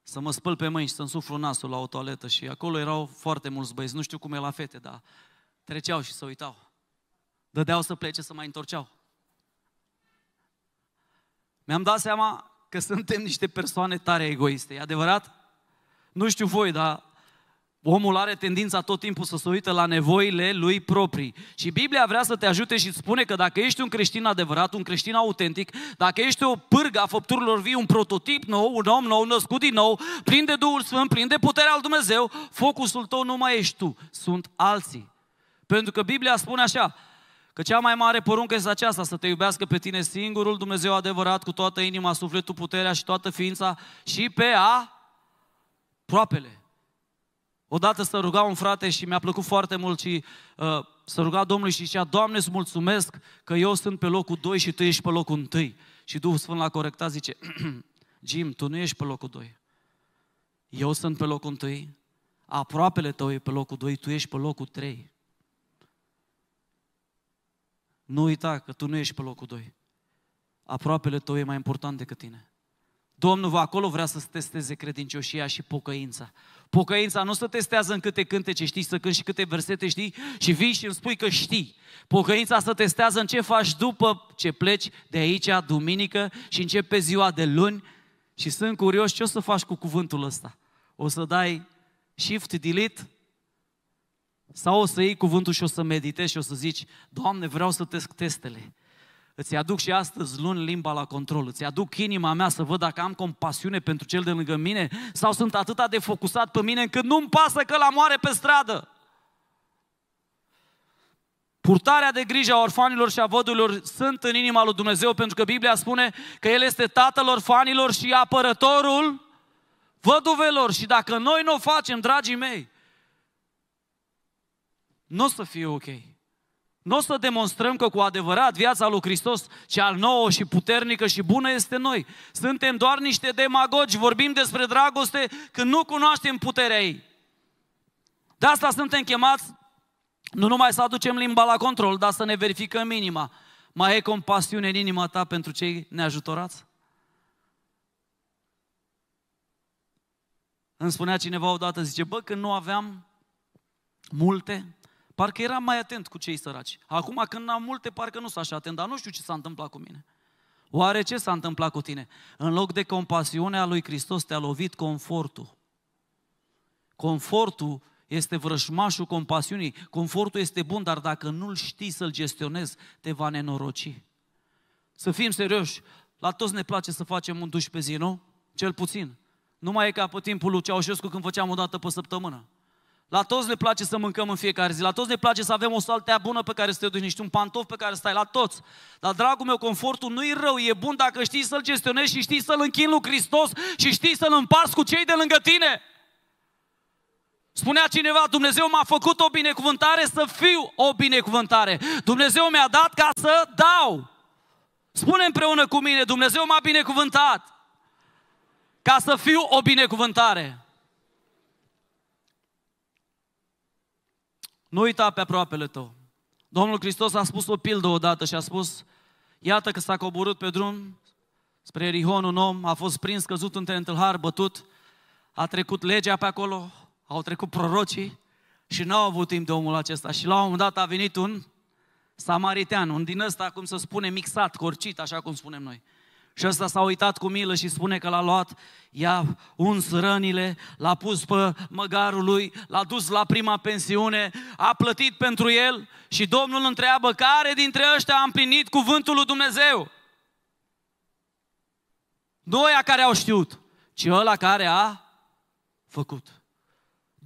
să mă spăl pe mâini și să-mi suflu nasul la o toaletă și acolo erau foarte mulți băieți, nu știu cum e la fete, dar treceau și se uitau. Dădeau să plece, să mai întorceau. Mi-am dat seama că suntem niște persoane tare egoiste, e adevărat? Nu știu voi, dar omul are tendința tot timpul să se uită la nevoile lui proprii. Și Biblia vrea să te ajute și îți spune că dacă ești un creștin adevărat, un creștin autentic, dacă ești o pârgă a făpturilor vii, un prototip nou, un om nou, născut din nou, plin de Duhul Sfânt, plin de puterea al Dumnezeu, focusul tău nu mai ești tu, sunt alții. Pentru că Biblia spune așa, Că cea mai mare poruncă este aceasta, să te iubească pe tine singurul Dumnezeu adevărat cu toată inima, sufletul, puterea și toată ființa și pe a proapele. Odată să ruga un frate și mi-a plăcut foarte mult și uh, să ruga Domnului și zicea, Doamne, îți mulțumesc că eu sunt pe locul 2 și Tu ești pe locul 1. Și Duhul Sfânt l-a corectat, zice, Jim, Tu nu ești pe locul 2. Eu sunt pe locul 1, aproapele Tău e pe locul 2, Tu ești pe locul 3. Nu uita că tu nu ești pe locul 2. Aproapele tău e mai important decât tine. Domnul va acolo vrea să testeze credincioșia și pocăința. Pocăința nu se testează în câte cântece știi, să cânti și câte versete știi și vii și îmi spui că știi. Pocăința se testează în ce faci după ce pleci de aici duminică și începe ziua de luni și sunt curios ce o să faci cu cuvântul ăsta. O să dai shift, delete sau o să iei cuvântul și o să meditezi și o să zici, Doamne, vreau să test testele. Îți aduc și astăzi luni limba la control, îți aduc inima mea să văd dacă am compasiune pentru cel de lângă mine sau sunt atât de focusat pe mine încât nu-mi pasă că la moare pe stradă. Purtarea de grijă a orfanilor și a vădurilor sunt în inima lui Dumnezeu pentru că Biblia spune că El este tatăl orfanilor și apărătorul văduvelor și dacă noi nu o facem, dragii mei, nu o să fie ok. Nu o să demonstrăm că cu adevărat viața lui Hristos, cea nouă și puternică și bună este noi. Suntem doar niște demagogi, vorbim despre dragoste când nu cunoaștem puterea ei. De asta suntem chemați nu numai să aducem limba la control, dar să ne verificăm inima. Mai e compasiune în inima ta pentru cei neajutorați? Îmi spunea cineva odată, zice, bă, când nu aveam multe, Parcă eram mai atent cu cei săraci. Acum când am multe, parcă nu sunt așa atent, dar nu știu ce s-a întâmplat cu mine. Oare ce s-a întâmplat cu tine? În loc de compasiunea lui Hristos te-a lovit confortul. Confortul este vrășmașul compasiunii. Confortul este bun, dar dacă nu-l știi să-l gestionezi, te va nenoroci. Să fim serioși, la toți ne place să facem un duș pe zi, nu? Cel puțin. Nu mai e ca pe timpul lui Ceaușescu când făceam o dată pe săptămână. La toți le place să mâncăm în fiecare zi, la toți ne place să avem o saltea bună pe care să te odihnești, un pantof pe care stai, la toți. Dar, dragul meu, confortul nu-i rău, e bun dacă știi să-l gestionezi și știi să-l închin lui Hristos și știi să-l împarți cu cei de lângă tine. Spunea cineva, Dumnezeu m-a făcut o binecuvântare să fiu o binecuvântare. Dumnezeu mi-a dat ca să dau. Spune împreună cu mine, Dumnezeu m-a binecuvântat ca să fiu o binecuvântare. Nu uita pe aproapele tău. Domnul Hristos a spus o pildă odată și a spus, iată că s-a coborât pe drum spre Erihon un om, a fost prins, căzut între întâlhar, bătut, a trecut legea pe acolo, au trecut prorocii și n-au avut timp de omul acesta. Și la un moment dat a venit un samaritean, un din ăsta, cum să spune, mixat, corcit, așa cum spunem noi. Și ăsta s-a uitat cu milă și spune că l-a luat, i-a uns rănile, l-a pus pe măgarul lui, l-a dus la prima pensiune, a plătit pentru el și Domnul întreabă care dintre ăștia a împlinit cuvântul lui Dumnezeu? Doia care au știut, ci ăla care a făcut.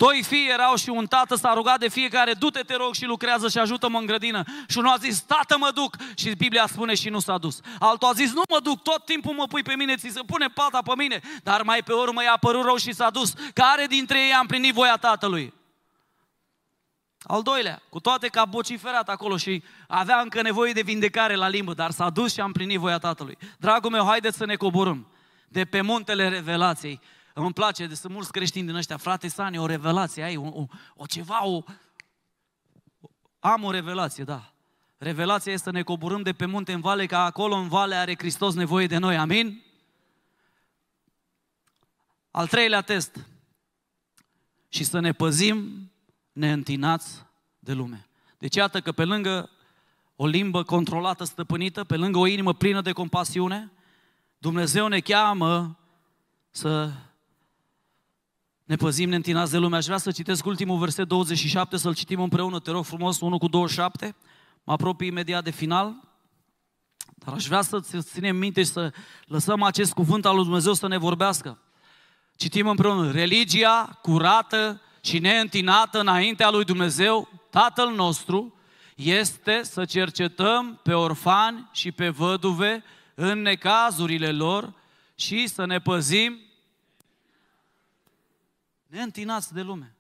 Doi fii erau și un tată s-a rugat de fiecare, du-te, te rog, și lucrează și ajută-mă în grădină. Și unul a zis, tată, mă duc. Și Biblia spune și nu s-a dus. Altul a zis, nu mă duc, tot timpul mă pui pe mine, ți se pune pata pe mine. Dar mai pe urmă i-a părut rău și s-a dus. Care dintre ei a împlinit voia tatălui? Al doilea, cu toate că a bociferat acolo și avea încă nevoie de vindecare la limbă, dar s-a dus și a împlinit voia tatălui. Dragul meu, haideți să ne coborâm de pe muntele revelației îmi place de sunt mulți creștini din ăștia, frate Sani, o revelație ai, o, o, o ceva, o... Am o revelație, da. Revelația este să ne coborâm de pe munte în vale, ca acolo în vale are Hristos nevoie de noi, amin? Al treilea test. Și să ne păzim neîntinați de lume. Deci iată că pe lângă o limbă controlată, stăpânită, pe lângă o inimă plină de compasiune, Dumnezeu ne cheamă să ne păzim, ne întinați de lume. Aș vrea să citesc ultimul verset 27, să-l citim împreună, te rog frumos, 1 cu 27. Mă apropii imediat de final. Dar aș vrea să ținem minte și să lăsăm acest cuvânt al lui Dumnezeu să ne vorbească. Citim împreună, religia curată și neîntinată înaintea lui Dumnezeu, Tatăl nostru, este să cercetăm pe orfani și pe văduve în necazurile lor și să ne păzim neîntinați de lume.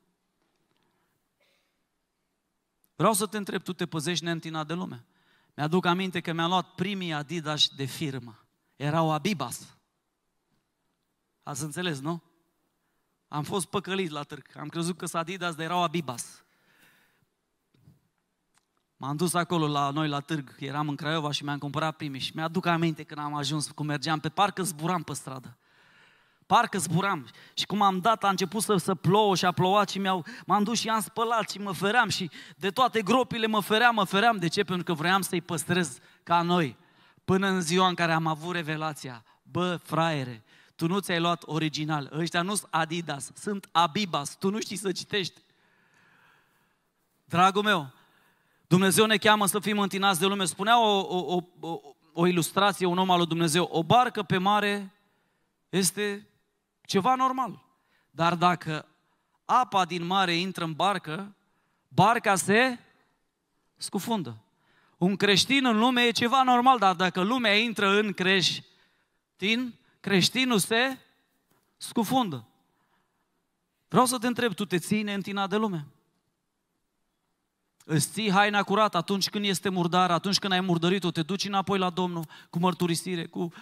Vreau să te întreb, tu te păzești neîntinat de lume? Mi-aduc aminte că mi-am luat primii Adidas de firmă. Erau Abibas. Ați înțeles, nu? Am fost păcălit la târg. Am crezut că sunt Adidas, dar erau Abibas. M-am dus acolo la noi la târg, eram în Craiova și mi-am cumpărat primii și mi-aduc aminte când am ajuns, cum mergeam pe parcă zburam pe stradă parcă zburam. Și cum am dat, a început să, să plouă și a plouat și mi-au, m-am dus și am spălat și mă feream și de toate gropile mă feream, mă feream. De ce? Pentru că vroiam să-i păstrez ca noi. Până în ziua în care am avut revelația, bă, fraiere, tu nu ți-ai luat original, ăștia nu sunt Adidas, sunt Abibas, tu nu știi să citești. Dragul meu, Dumnezeu ne cheamă să fim întinați de lume. Spunea o, o, o, o, o ilustrație, un om al lui Dumnezeu, o barcă pe mare este ceva normal. Dar dacă apa din mare intră în barcă, barca se scufundă. Un creștin în lume e ceva normal, dar dacă lumea intră în creștin, creștinul se scufundă. Vreau să te întreb, tu te ții neîntinat de lume? Îți ții haina curată atunci când este murdar, atunci când ai murdărit-o, te duci înapoi la Domnul cu mărturisire, cu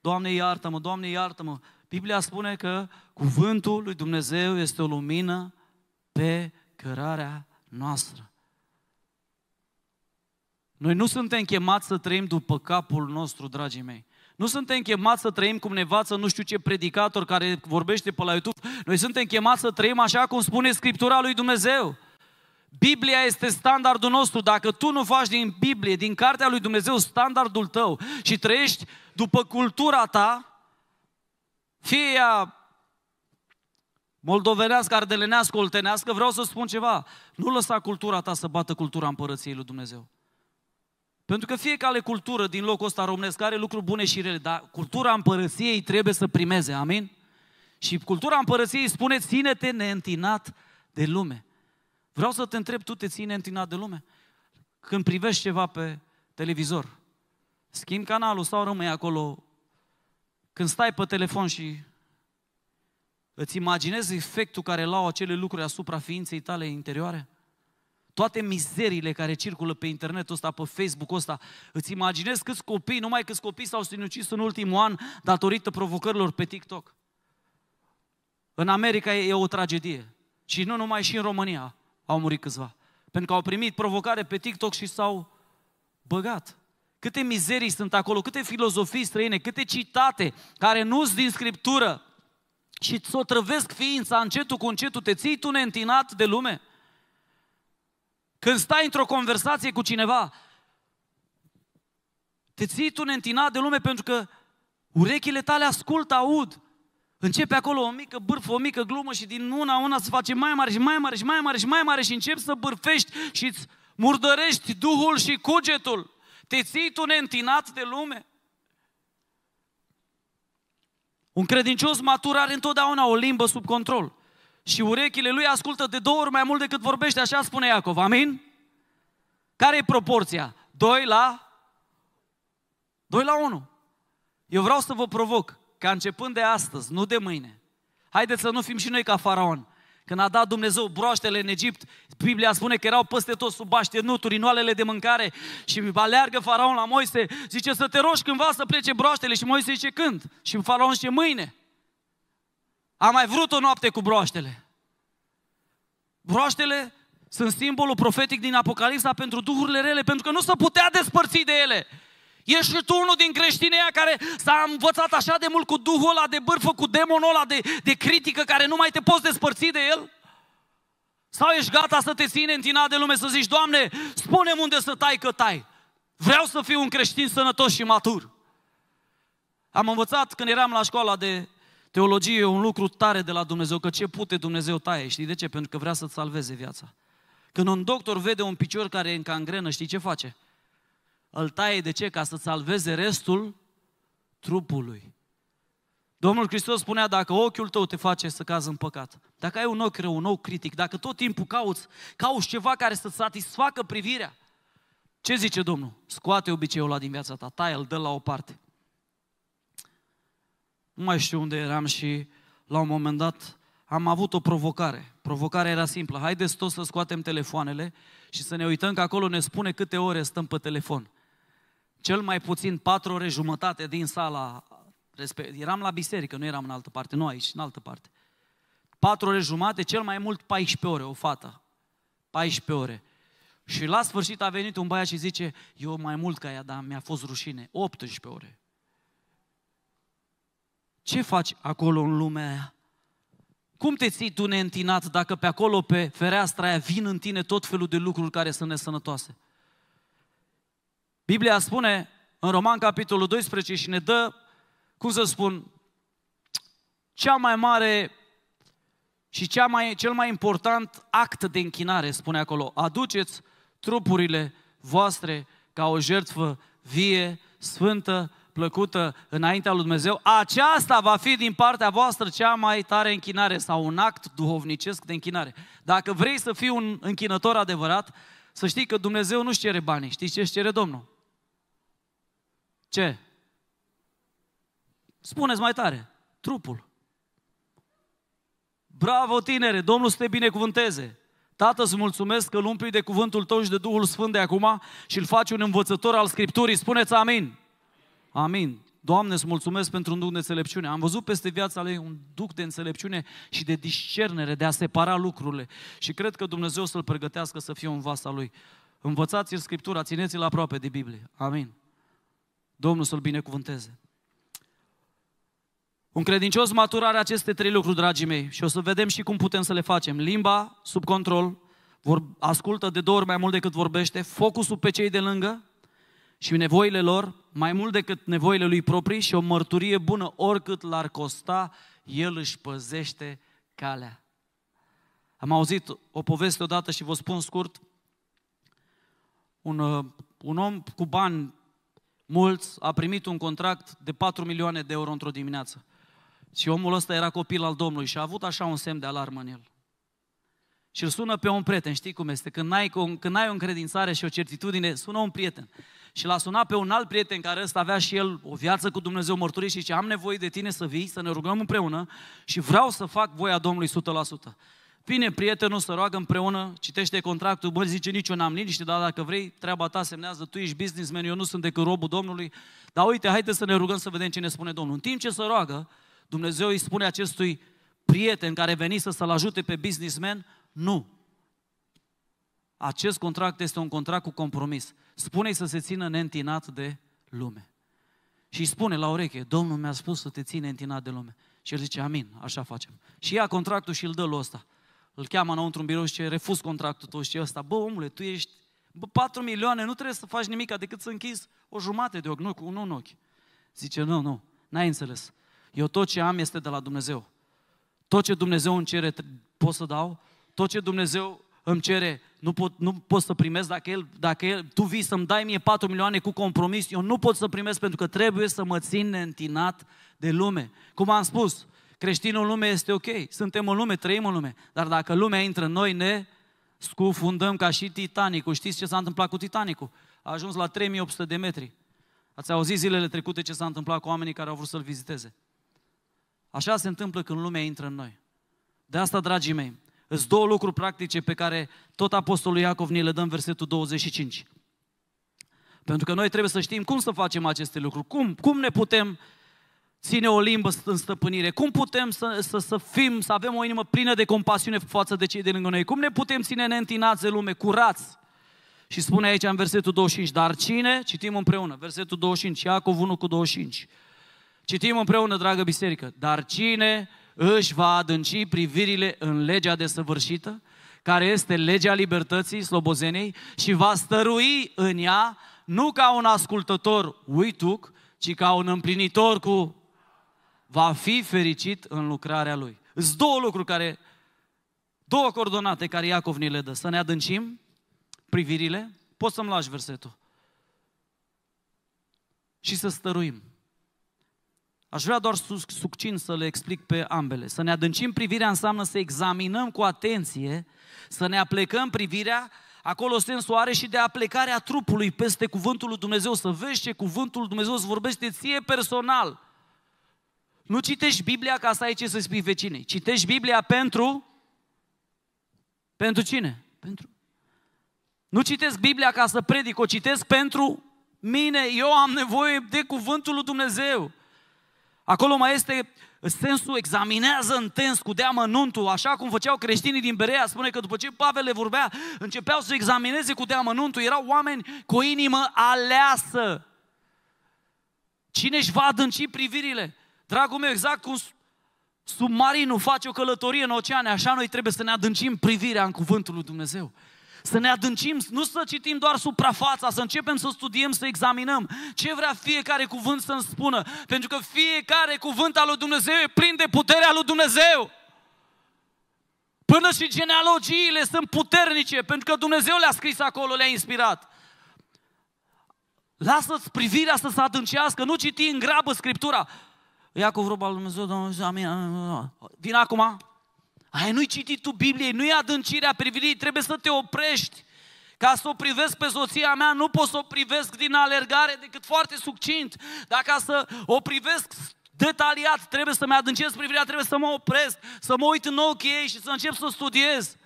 Doamne iartă-mă, Doamne iartă-mă. Biblia spune că cuvântul lui Dumnezeu este o lumină pe cărarea noastră. Noi nu suntem chemați să trăim după capul nostru, dragii mei. Nu suntem chemați să trăim cum ne învață nu știu ce predicator care vorbește pe la YouTube. Noi suntem chemați să trăim așa cum spune Scriptura lui Dumnezeu. Biblia este standardul nostru. Dacă tu nu faci din Biblie, din cartea lui Dumnezeu, standardul tău și trăiești după cultura ta, fie ea moldovenească, ardelenească, oltenească, vreau să spun ceva. Nu lăsa cultura ta să bată cultura împărăției lui Dumnezeu. Pentru că fiecare cultură din locul ăsta românesc are lucruri bune și rele, dar cultura împărăției trebuie să primeze, amin? Și cultura împărăției spune, ține-te neîntinat de lume. Vreau să te întreb, tu te ții neîntinat de lume? Când privești ceva pe televizor, schimbi canalul sau rămâi acolo când stai pe telefon și îți imaginezi efectul care l-au acele lucruri asupra ființei tale interioare? Toate mizeriile care circulă pe internetul ăsta, pe Facebook-ul ăsta, îți imaginezi câți copii, numai câți copii s-au sinucis în ultimul an datorită provocărilor pe TikTok. În America e o tragedie. Și nu numai și în România au murit câțiva. Pentru că au primit provocare pe TikTok și s-au băgat câte mizerii sunt acolo, câte filozofii străine, câte citate care nu sunt din Scriptură și ți o trăvesc ființa încetul cu încetul, te ții tu neîntinat de lume. Când stai într-o conversație cu cineva, te ții tu neîntinat de lume pentru că urechile tale ascultă, aud. Începe acolo o mică bârfă, o mică glumă și din una una se face mai mare și mai mare și mai mare și mai mare și începi să bârfești și îți murdărești duhul și cugetul. Te ții tu neîntinat de lume? Un credincios matur are întotdeauna o limbă sub control și urechile lui ascultă de două ori mai mult decât vorbește, așa spune Iacov, amin? Care e proporția? 2 la 2 la 1. Eu vreau să vă provoc ca începând de astăzi, nu de mâine. Haideți să nu fim și noi ca faraon, când a dat Dumnezeu broaștele în Egipt, Biblia spune că erau peste tot sub bașternuturi, oalele de mâncare și aleargă faraon la Moise, zice să te rogi cândva să plece broaștele și Moise zice când? Și faraon zice mâine. A mai vrut o noapte cu broaștele. Broaștele sunt simbolul profetic din Apocalipsa pentru duhurile rele, pentru că nu se putea despărți de ele. Ești tu unul din creștinii care s-a învățat așa de mult cu Duhul ăla de bârfă, cu demonul ăla de, de critică, care nu mai te poți despărți de el? Sau ești gata să te ține întinat de lume, să zici, Doamne, spune unde să tai că tai. Vreau să fiu un creștin sănătos și matur. Am învățat când eram la școala de teologie un lucru tare de la Dumnezeu, că ce pute Dumnezeu taie, știi de ce? Pentru că vrea să-ți salveze viața. Când un doctor vede un picior care e în cangrenă, știi ce face? îl taie de ce? Ca să salveze restul trupului. Domnul Hristos spunea, dacă ochiul tău te face să cazi în păcat, dacă ai un ochi rău, un ochi critic, dacă tot timpul cauți, cauți ceva care să satisfacă privirea, ce zice Domnul? Scoate obiceiul ăla din viața ta, taie, l dă la o parte. Nu mai știu unde eram și la un moment dat am avut o provocare. Provocarea era simplă. Haideți toți să scoatem telefoanele și să ne uităm că acolo ne spune câte ore stăm pe telefon cel mai puțin patru ore jumătate din sala Eram la biserică, nu eram în altă parte, nu aici, în altă parte. Patru ore jumate, cel mai mult 14 ore, o fată. 14 ore. Și la sfârșit a venit un băiat și zice, eu mai mult ca ea, dar mi-a fost rușine. 18 ore. Ce faci acolo în lumea aia? Cum te ții tu neîntinat dacă pe acolo, pe fereastra aia, vin în tine tot felul de lucruri care sunt nesănătoase? Biblia spune în Roman capitolul 12 și ne dă, cum să spun, cea mai mare și cea mai, cel mai important act de închinare, spune acolo, aduceți trupurile voastre ca o jertfă vie, sfântă, plăcută înaintea lui Dumnezeu, aceasta va fi din partea voastră cea mai tare închinare sau un act duhovnicesc de închinare. Dacă vrei să fii un închinător adevărat, să știi că Dumnezeu nu-și cere banii, știi ce-și cere Domnul? Ce? Spuneți mai tare. Trupul. Bravo, tinere! Domnul să te binecuvânteze! Tată, îți mulțumesc că îl umpli de cuvântul tău și de Duhul Sfânt de acum și îl faci un învățător al Scripturii. Spuneți amin! Amin! Doamne, îți mulțumesc pentru un duc de înțelepciune. Am văzut peste viața lui un duc de înțelepciune și de discernere, de a separa lucrurile. Și cred că Dumnezeu să-l pregătească să fie un vas al lui. Învățați-l Scriptura, țineți-l aproape de Biblie. Amin. Domnul să-l binecuvânteze. Un credincios matur are aceste trei lucruri, dragii mei, și o să vedem și cum putem să le facem. Limba sub control, vor, ascultă de două ori mai mult decât vorbește, focusul pe cei de lângă și nevoile lor, mai mult decât nevoile lui proprii și o mărturie bună, oricât l-ar costa, el își păzește calea. Am auzit o poveste odată și vă spun scurt, un, uh, un om cu bani mulți, a primit un contract de 4 milioane de euro într-o dimineață. Și omul ăsta era copil al Domnului și a avut așa un semn de alarmă în el. Și îl sună pe un prieten, știi cum este, când ai, când ai o încredințare și o certitudine, sună un prieten. Și l-a sunat pe un alt prieten care ăsta avea și el o viață cu Dumnezeu mărturie și zice, am nevoie de tine să vii, să ne rugăm împreună și vreau să fac voia Domnului Vine prietenul să roagă împreună, citește contractul, bă, zice, nici eu n-am liniște, dar dacă vrei, treaba ta semnează, tu ești businessman, eu nu sunt decât robul Domnului. Dar uite, haide să ne rugăm să vedem ce ne spune Domnul. În timp ce se roagă, Dumnezeu îi spune acestui prieten care veni să, să-l ajute pe businessman, nu. Acest contract este un contract cu compromis. spune să se țină neîntinat de lume. Și îi spune la ureche, Domnul mi-a spus să te ține întinat de lume. Și el zice, amin, așa facem. Și ia contractul și îl dă lui ăsta îl cheamă înăuntru un birou și ce refuz contractul tău și ăsta, bă, omule, tu ești, bă, 4 milioane, nu trebuie să faci nimic decât să închizi o jumate de ochi, nu, cu un ochi. Zice, nu, nu, n-ai înțeles. Eu tot ce am este de la Dumnezeu. Tot ce Dumnezeu îmi cere pot să dau, tot ce Dumnezeu îmi cere nu pot, nu pot să primesc dacă el, dacă el, tu vii să-mi dai mie 4 milioane cu compromis, eu nu pot să primesc pentru că trebuie să mă țin neîntinat de lume. Cum am spus, Creștinul în lume este ok, suntem în lume, trăim în lume, dar dacă lumea intră în noi, ne scufundăm ca și Titanicul. Știți ce s-a întâmplat cu Titanicul? A ajuns la 3800 de metri. Ați auzit zilele trecute ce s-a întâmplat cu oamenii care au vrut să-l viziteze. Așa se întâmplă când lumea intră în noi. De asta, dragii mei, sunt două lucruri practice pe care tot Apostolul Iacov ni le dă în versetul 25. Pentru că noi trebuie să știm cum să facem aceste lucruri, cum, cum ne putem ține o limbă în stăpânire? Cum putem să, să, să fim, să avem o inimă plină de compasiune față de cei de lângă noi? Cum ne putem ține neîntinați de lume, curați? Și spune aici în versetul 25, dar cine? Citim împreună, versetul 25, Iacov 1 cu 25. Citim împreună, dragă biserică, dar cine își va adânci privirile în legea desăvârșită, care este legea libertății slobozenei și va stărui în ea, nu ca un ascultător uituc, ci ca un împlinitor cu va fi fericit în lucrarea lui. Sunt două lucruri care, două coordonate care Iacov ni le dă. Să ne adâncim privirile, poți să-mi lași versetul, și să stăruim. Aș vrea doar succint să le explic pe ambele. Să ne adâncim privirea înseamnă să examinăm cu atenție, să ne aplecăm privirea acolo sensul are și de aplecarea trupului peste cuvântul lui Dumnezeu, să vezi ce cuvântul lui Dumnezeu îți vorbește ție personal. Nu citești Biblia ca să ai ce să spui vecinei. Citești Biblia pentru... Pentru cine? Pentru... Nu citesc Biblia ca să predic, o citesc pentru mine. Eu am nevoie de cuvântul lui Dumnezeu. Acolo mai este sensul examinează intens cu deamănuntul, așa cum făceau creștinii din Berea, spune că după ce Pavel le vorbea, începeau să examineze cu deamănuntul, erau oameni cu o inimă aleasă. Cine își va adânci privirile? Dragul meu, exact cum submarinul face o călătorie în oceane, așa noi trebuie să ne adâncim privirea în cuvântul lui Dumnezeu. Să ne adâncim, nu să citim doar suprafața, să începem să studiem, să examinăm ce vrea fiecare cuvânt să-mi spună. Pentru că fiecare cuvânt al lui Dumnezeu e plin de puterea lui Dumnezeu. Până și genealogiile sunt puternice, pentru că Dumnezeu le-a scris acolo, le-a inspirat. Lasă-ți privirea să se adâncească, nu citi în grabă Scriptura ia cu vorba lui Dumnezeu, Domnul amin, amin. Vin acum. Ai nu-i citit tu Biblie, nu-i adâncirea privirii, trebuie să te oprești. Ca să o privesc pe soția mea, nu pot să o privesc din alergare decât foarte succint. Dar ca să o privesc detaliat, trebuie să-mi adâncesc privirea, trebuie să mă opresc, să mă uit în ochii ei și să încep să studiez.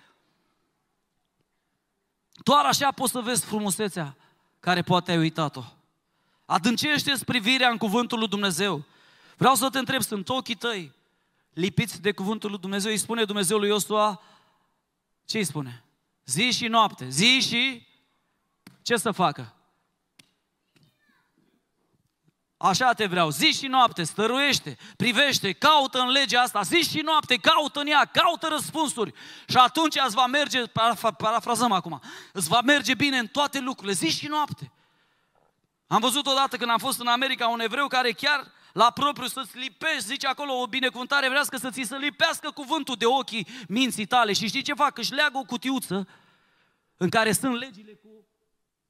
Doar așa poți să vezi frumusețea care poate ai uitat-o. Adâncește-ți privirea în cuvântul lui Dumnezeu. Vreau să te întreb, sunt ochii tăi lipiți de cuvântul lui Dumnezeu? Îi spune Dumnezeu lui Iosua, ce îi spune? Zi și noapte, zi și ce să facă? Așa te vreau, zi și noapte, stăruiește, privește, caută în legea asta, zi și noapte, caută în ea, caută răspunsuri. Și atunci îți va merge, parafrazăm acum, îți va merge bine în toate lucrurile, zi și noapte. Am văzut odată când am fost în America un evreu care chiar la propriu să-ți lipești, zice acolo o binecuvântare vrea să ți se lipească cuvântul de ochii minții tale. Și știi ce fac? Își leagă o cutiuță în care sunt legile cu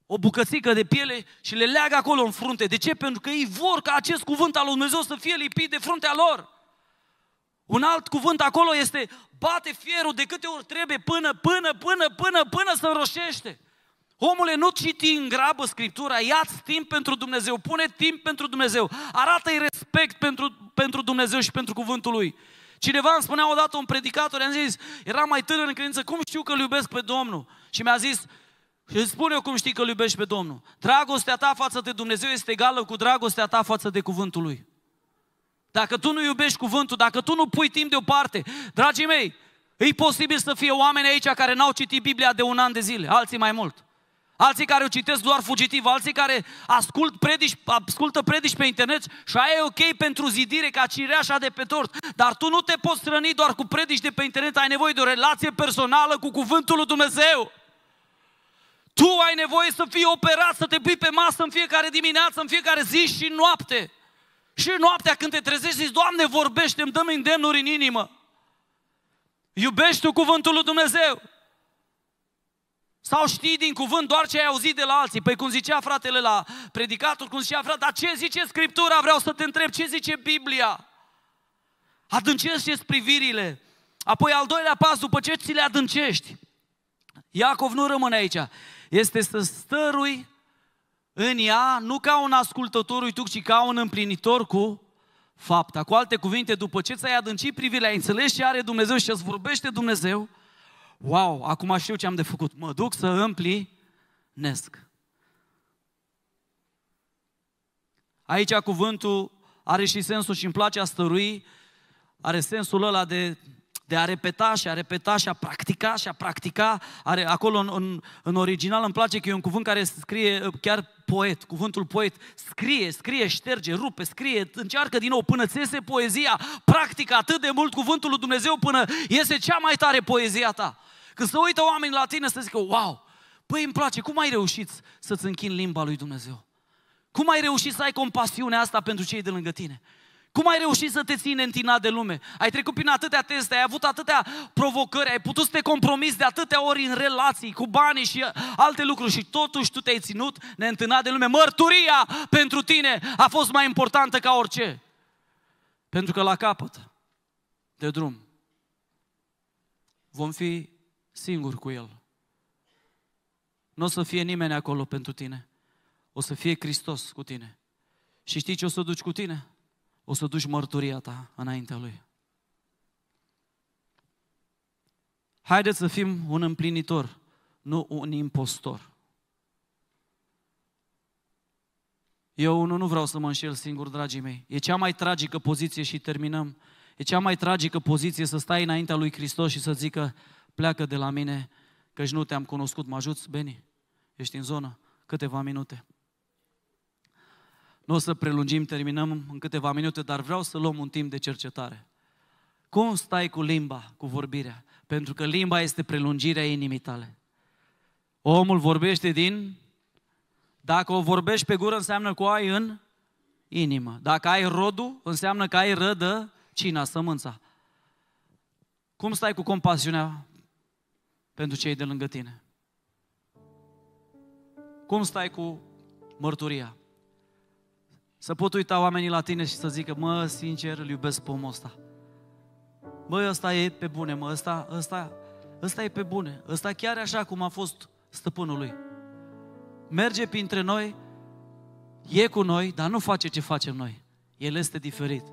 o bucățică de piele și le leagă acolo în frunte. De ce? Pentru că ei vor ca acest cuvânt al lui Dumnezeu să fie lipit de fruntea lor. Un alt cuvânt acolo este bate fierul de câte ori trebuie până, până, până, până, până să înroșește. Omule, nu citi în grabă Scriptura, ia-ți timp pentru Dumnezeu, pune timp pentru Dumnezeu, arată-i respect pentru, pentru Dumnezeu și pentru cuvântul Lui. Cineva îmi spunea odată, un predicator, i-am zis, era mai tânăr în credință, cum știu că îl iubesc pe Domnul? Și mi-a zis, îți spun eu cum știi că îl iubești pe Domnul. Dragostea ta față de Dumnezeu este egală cu dragostea ta față de cuvântul Lui. Dacă tu nu iubești cuvântul, dacă tu nu pui timp deoparte, dragii mei, e posibil să fie oameni aici care n-au citit Biblia de un an de zile, alții mai mult alții care o citesc doar fugitiv, alții care ascult predici, ascultă predici pe internet și aia e ok pentru zidire, ca cireașa de pe tort, dar tu nu te poți străni doar cu predici de pe internet, ai nevoie de o relație personală cu cuvântul lui Dumnezeu. Tu ai nevoie să fii operat, să te pui pe masă în fiecare dimineață, în fiecare zi și noapte. Și noaptea când te trezești, zici, Doamne, vorbește îmi dăm îndemnuri în inimă. Iubești tu cuvântul lui Dumnezeu. Sau știi din cuvânt doar ce ai auzit de la alții? Păi cum zicea fratele la predicator, cum zicea frate, dar ce zice Scriptura? Vreau să te întreb, ce zice Biblia? Adâncește-ți privirile. Apoi al doilea pas, după ce ți le adâncești, Iacov nu rămâne aici, este să stărui în ea, nu ca un ascultător uituc, ci ca un împlinitor cu fapta. Cu alte cuvinte, după ce ți-ai adâncit privirile, ai înțeles ce are Dumnezeu și îți vorbește Dumnezeu, wow, acum știu ce am de făcut, mă duc să împli nesc. Aici cuvântul are și sensul și îmi place a stărui, are sensul ăla de, de a repeta și a repeta și a practica și a practica. Are, acolo în, în, în original îmi place că e un cuvânt care scrie uh, chiar poet, cuvântul poet. Scrie, scrie, șterge, rupe, scrie, încearcă din nou până ți iese poezia. Practică atât de mult cuvântul lui Dumnezeu până iese cea mai tare poezia ta. Când se uită oamenii la tine să zică, wow, păi îmi place, cum ai reușit să-ți închin limba lui Dumnezeu? Cum ai reușit să ai compasiunea asta pentru cei de lângă tine? Cum ai reușit să te ții neîntinat de lume? Ai trecut prin atâtea teste, ai avut atâtea provocări, ai putut să te compromiți de atâtea ori în relații, cu banii și alte lucruri și totuși tu te-ai ținut neîntinat de lume. Mărturia pentru tine a fost mai importantă ca orice. Pentru că la capăt de drum vom fi singur cu El. Nu o să fie nimeni acolo pentru tine. O să fie Hristos cu tine. Și știi ce o să duci cu tine? O să duci mărturia ta înaintea Lui. Haideți să fim un împlinitor, nu un impostor. Eu nu, nu vreau să mă înșel singur, dragii mei. E cea mai tragică poziție și terminăm. E cea mai tragică poziție să stai înaintea lui Hristos și să zică, pleacă de la mine, că nu te-am cunoscut. Mă ajuți, Beni? Ești în zonă? Câteva minute. Nu o să prelungim, terminăm în câteva minute, dar vreau să luăm un timp de cercetare. Cum stai cu limba, cu vorbirea? Pentru că limba este prelungirea inimii tale. Omul vorbește din... Dacă o vorbești pe gură, înseamnă că o ai în inimă. Dacă ai rodul, înseamnă că ai rădă cina, sămânța. Cum stai cu compasiunea pentru cei de lângă tine? Cum stai cu mărturia? Să pot uita oamenii la tine și să zică, mă, sincer, îl iubesc pe omul ăsta. Bă, ăsta e pe bune, mă, ăsta, ăsta, ăsta e pe bune. Ăsta chiar așa cum a fost stăpânul lui. Merge printre noi, e cu noi, dar nu face ce facem noi. El este diferit.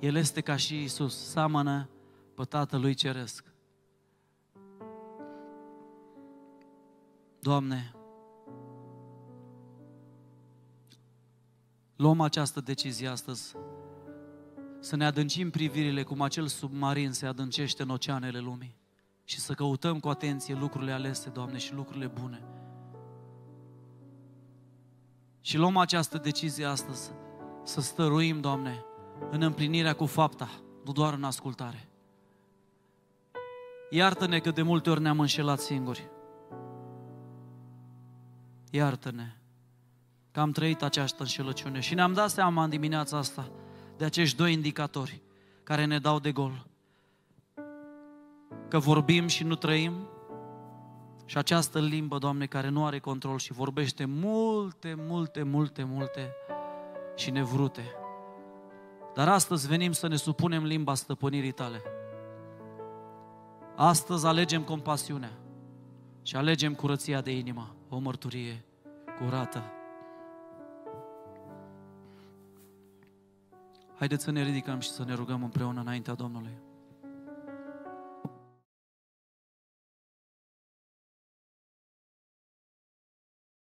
El este ca și Isus, seamănă pe Tatălui Ceresc. Doamne, luăm această decizie astăzi să ne adâncim privirile cum acel submarin se adâncește în oceanele lumii și să căutăm cu atenție lucrurile alese, Doamne, și lucrurile bune. Și luăm această decizie astăzi să stăruim, Doamne, în împlinirea cu fapta, nu doar în ascultare. Iartă-ne că de multe ori ne-am înșelat singuri iartă-ne că am trăit această înșelăciune și ne-am dat seama în dimineața asta de acești doi indicatori care ne dau de gol. Că vorbim și nu trăim și această limbă, Doamne, care nu are control și vorbește multe, multe, multe, multe și nevrute. Dar astăzi venim să ne supunem limba stăpânirii tale. Astăzi alegem compasiunea și alegem curăția de inimă o mărturie curată. Haideți să ne ridicăm și să ne rugăm împreună înaintea Domnului.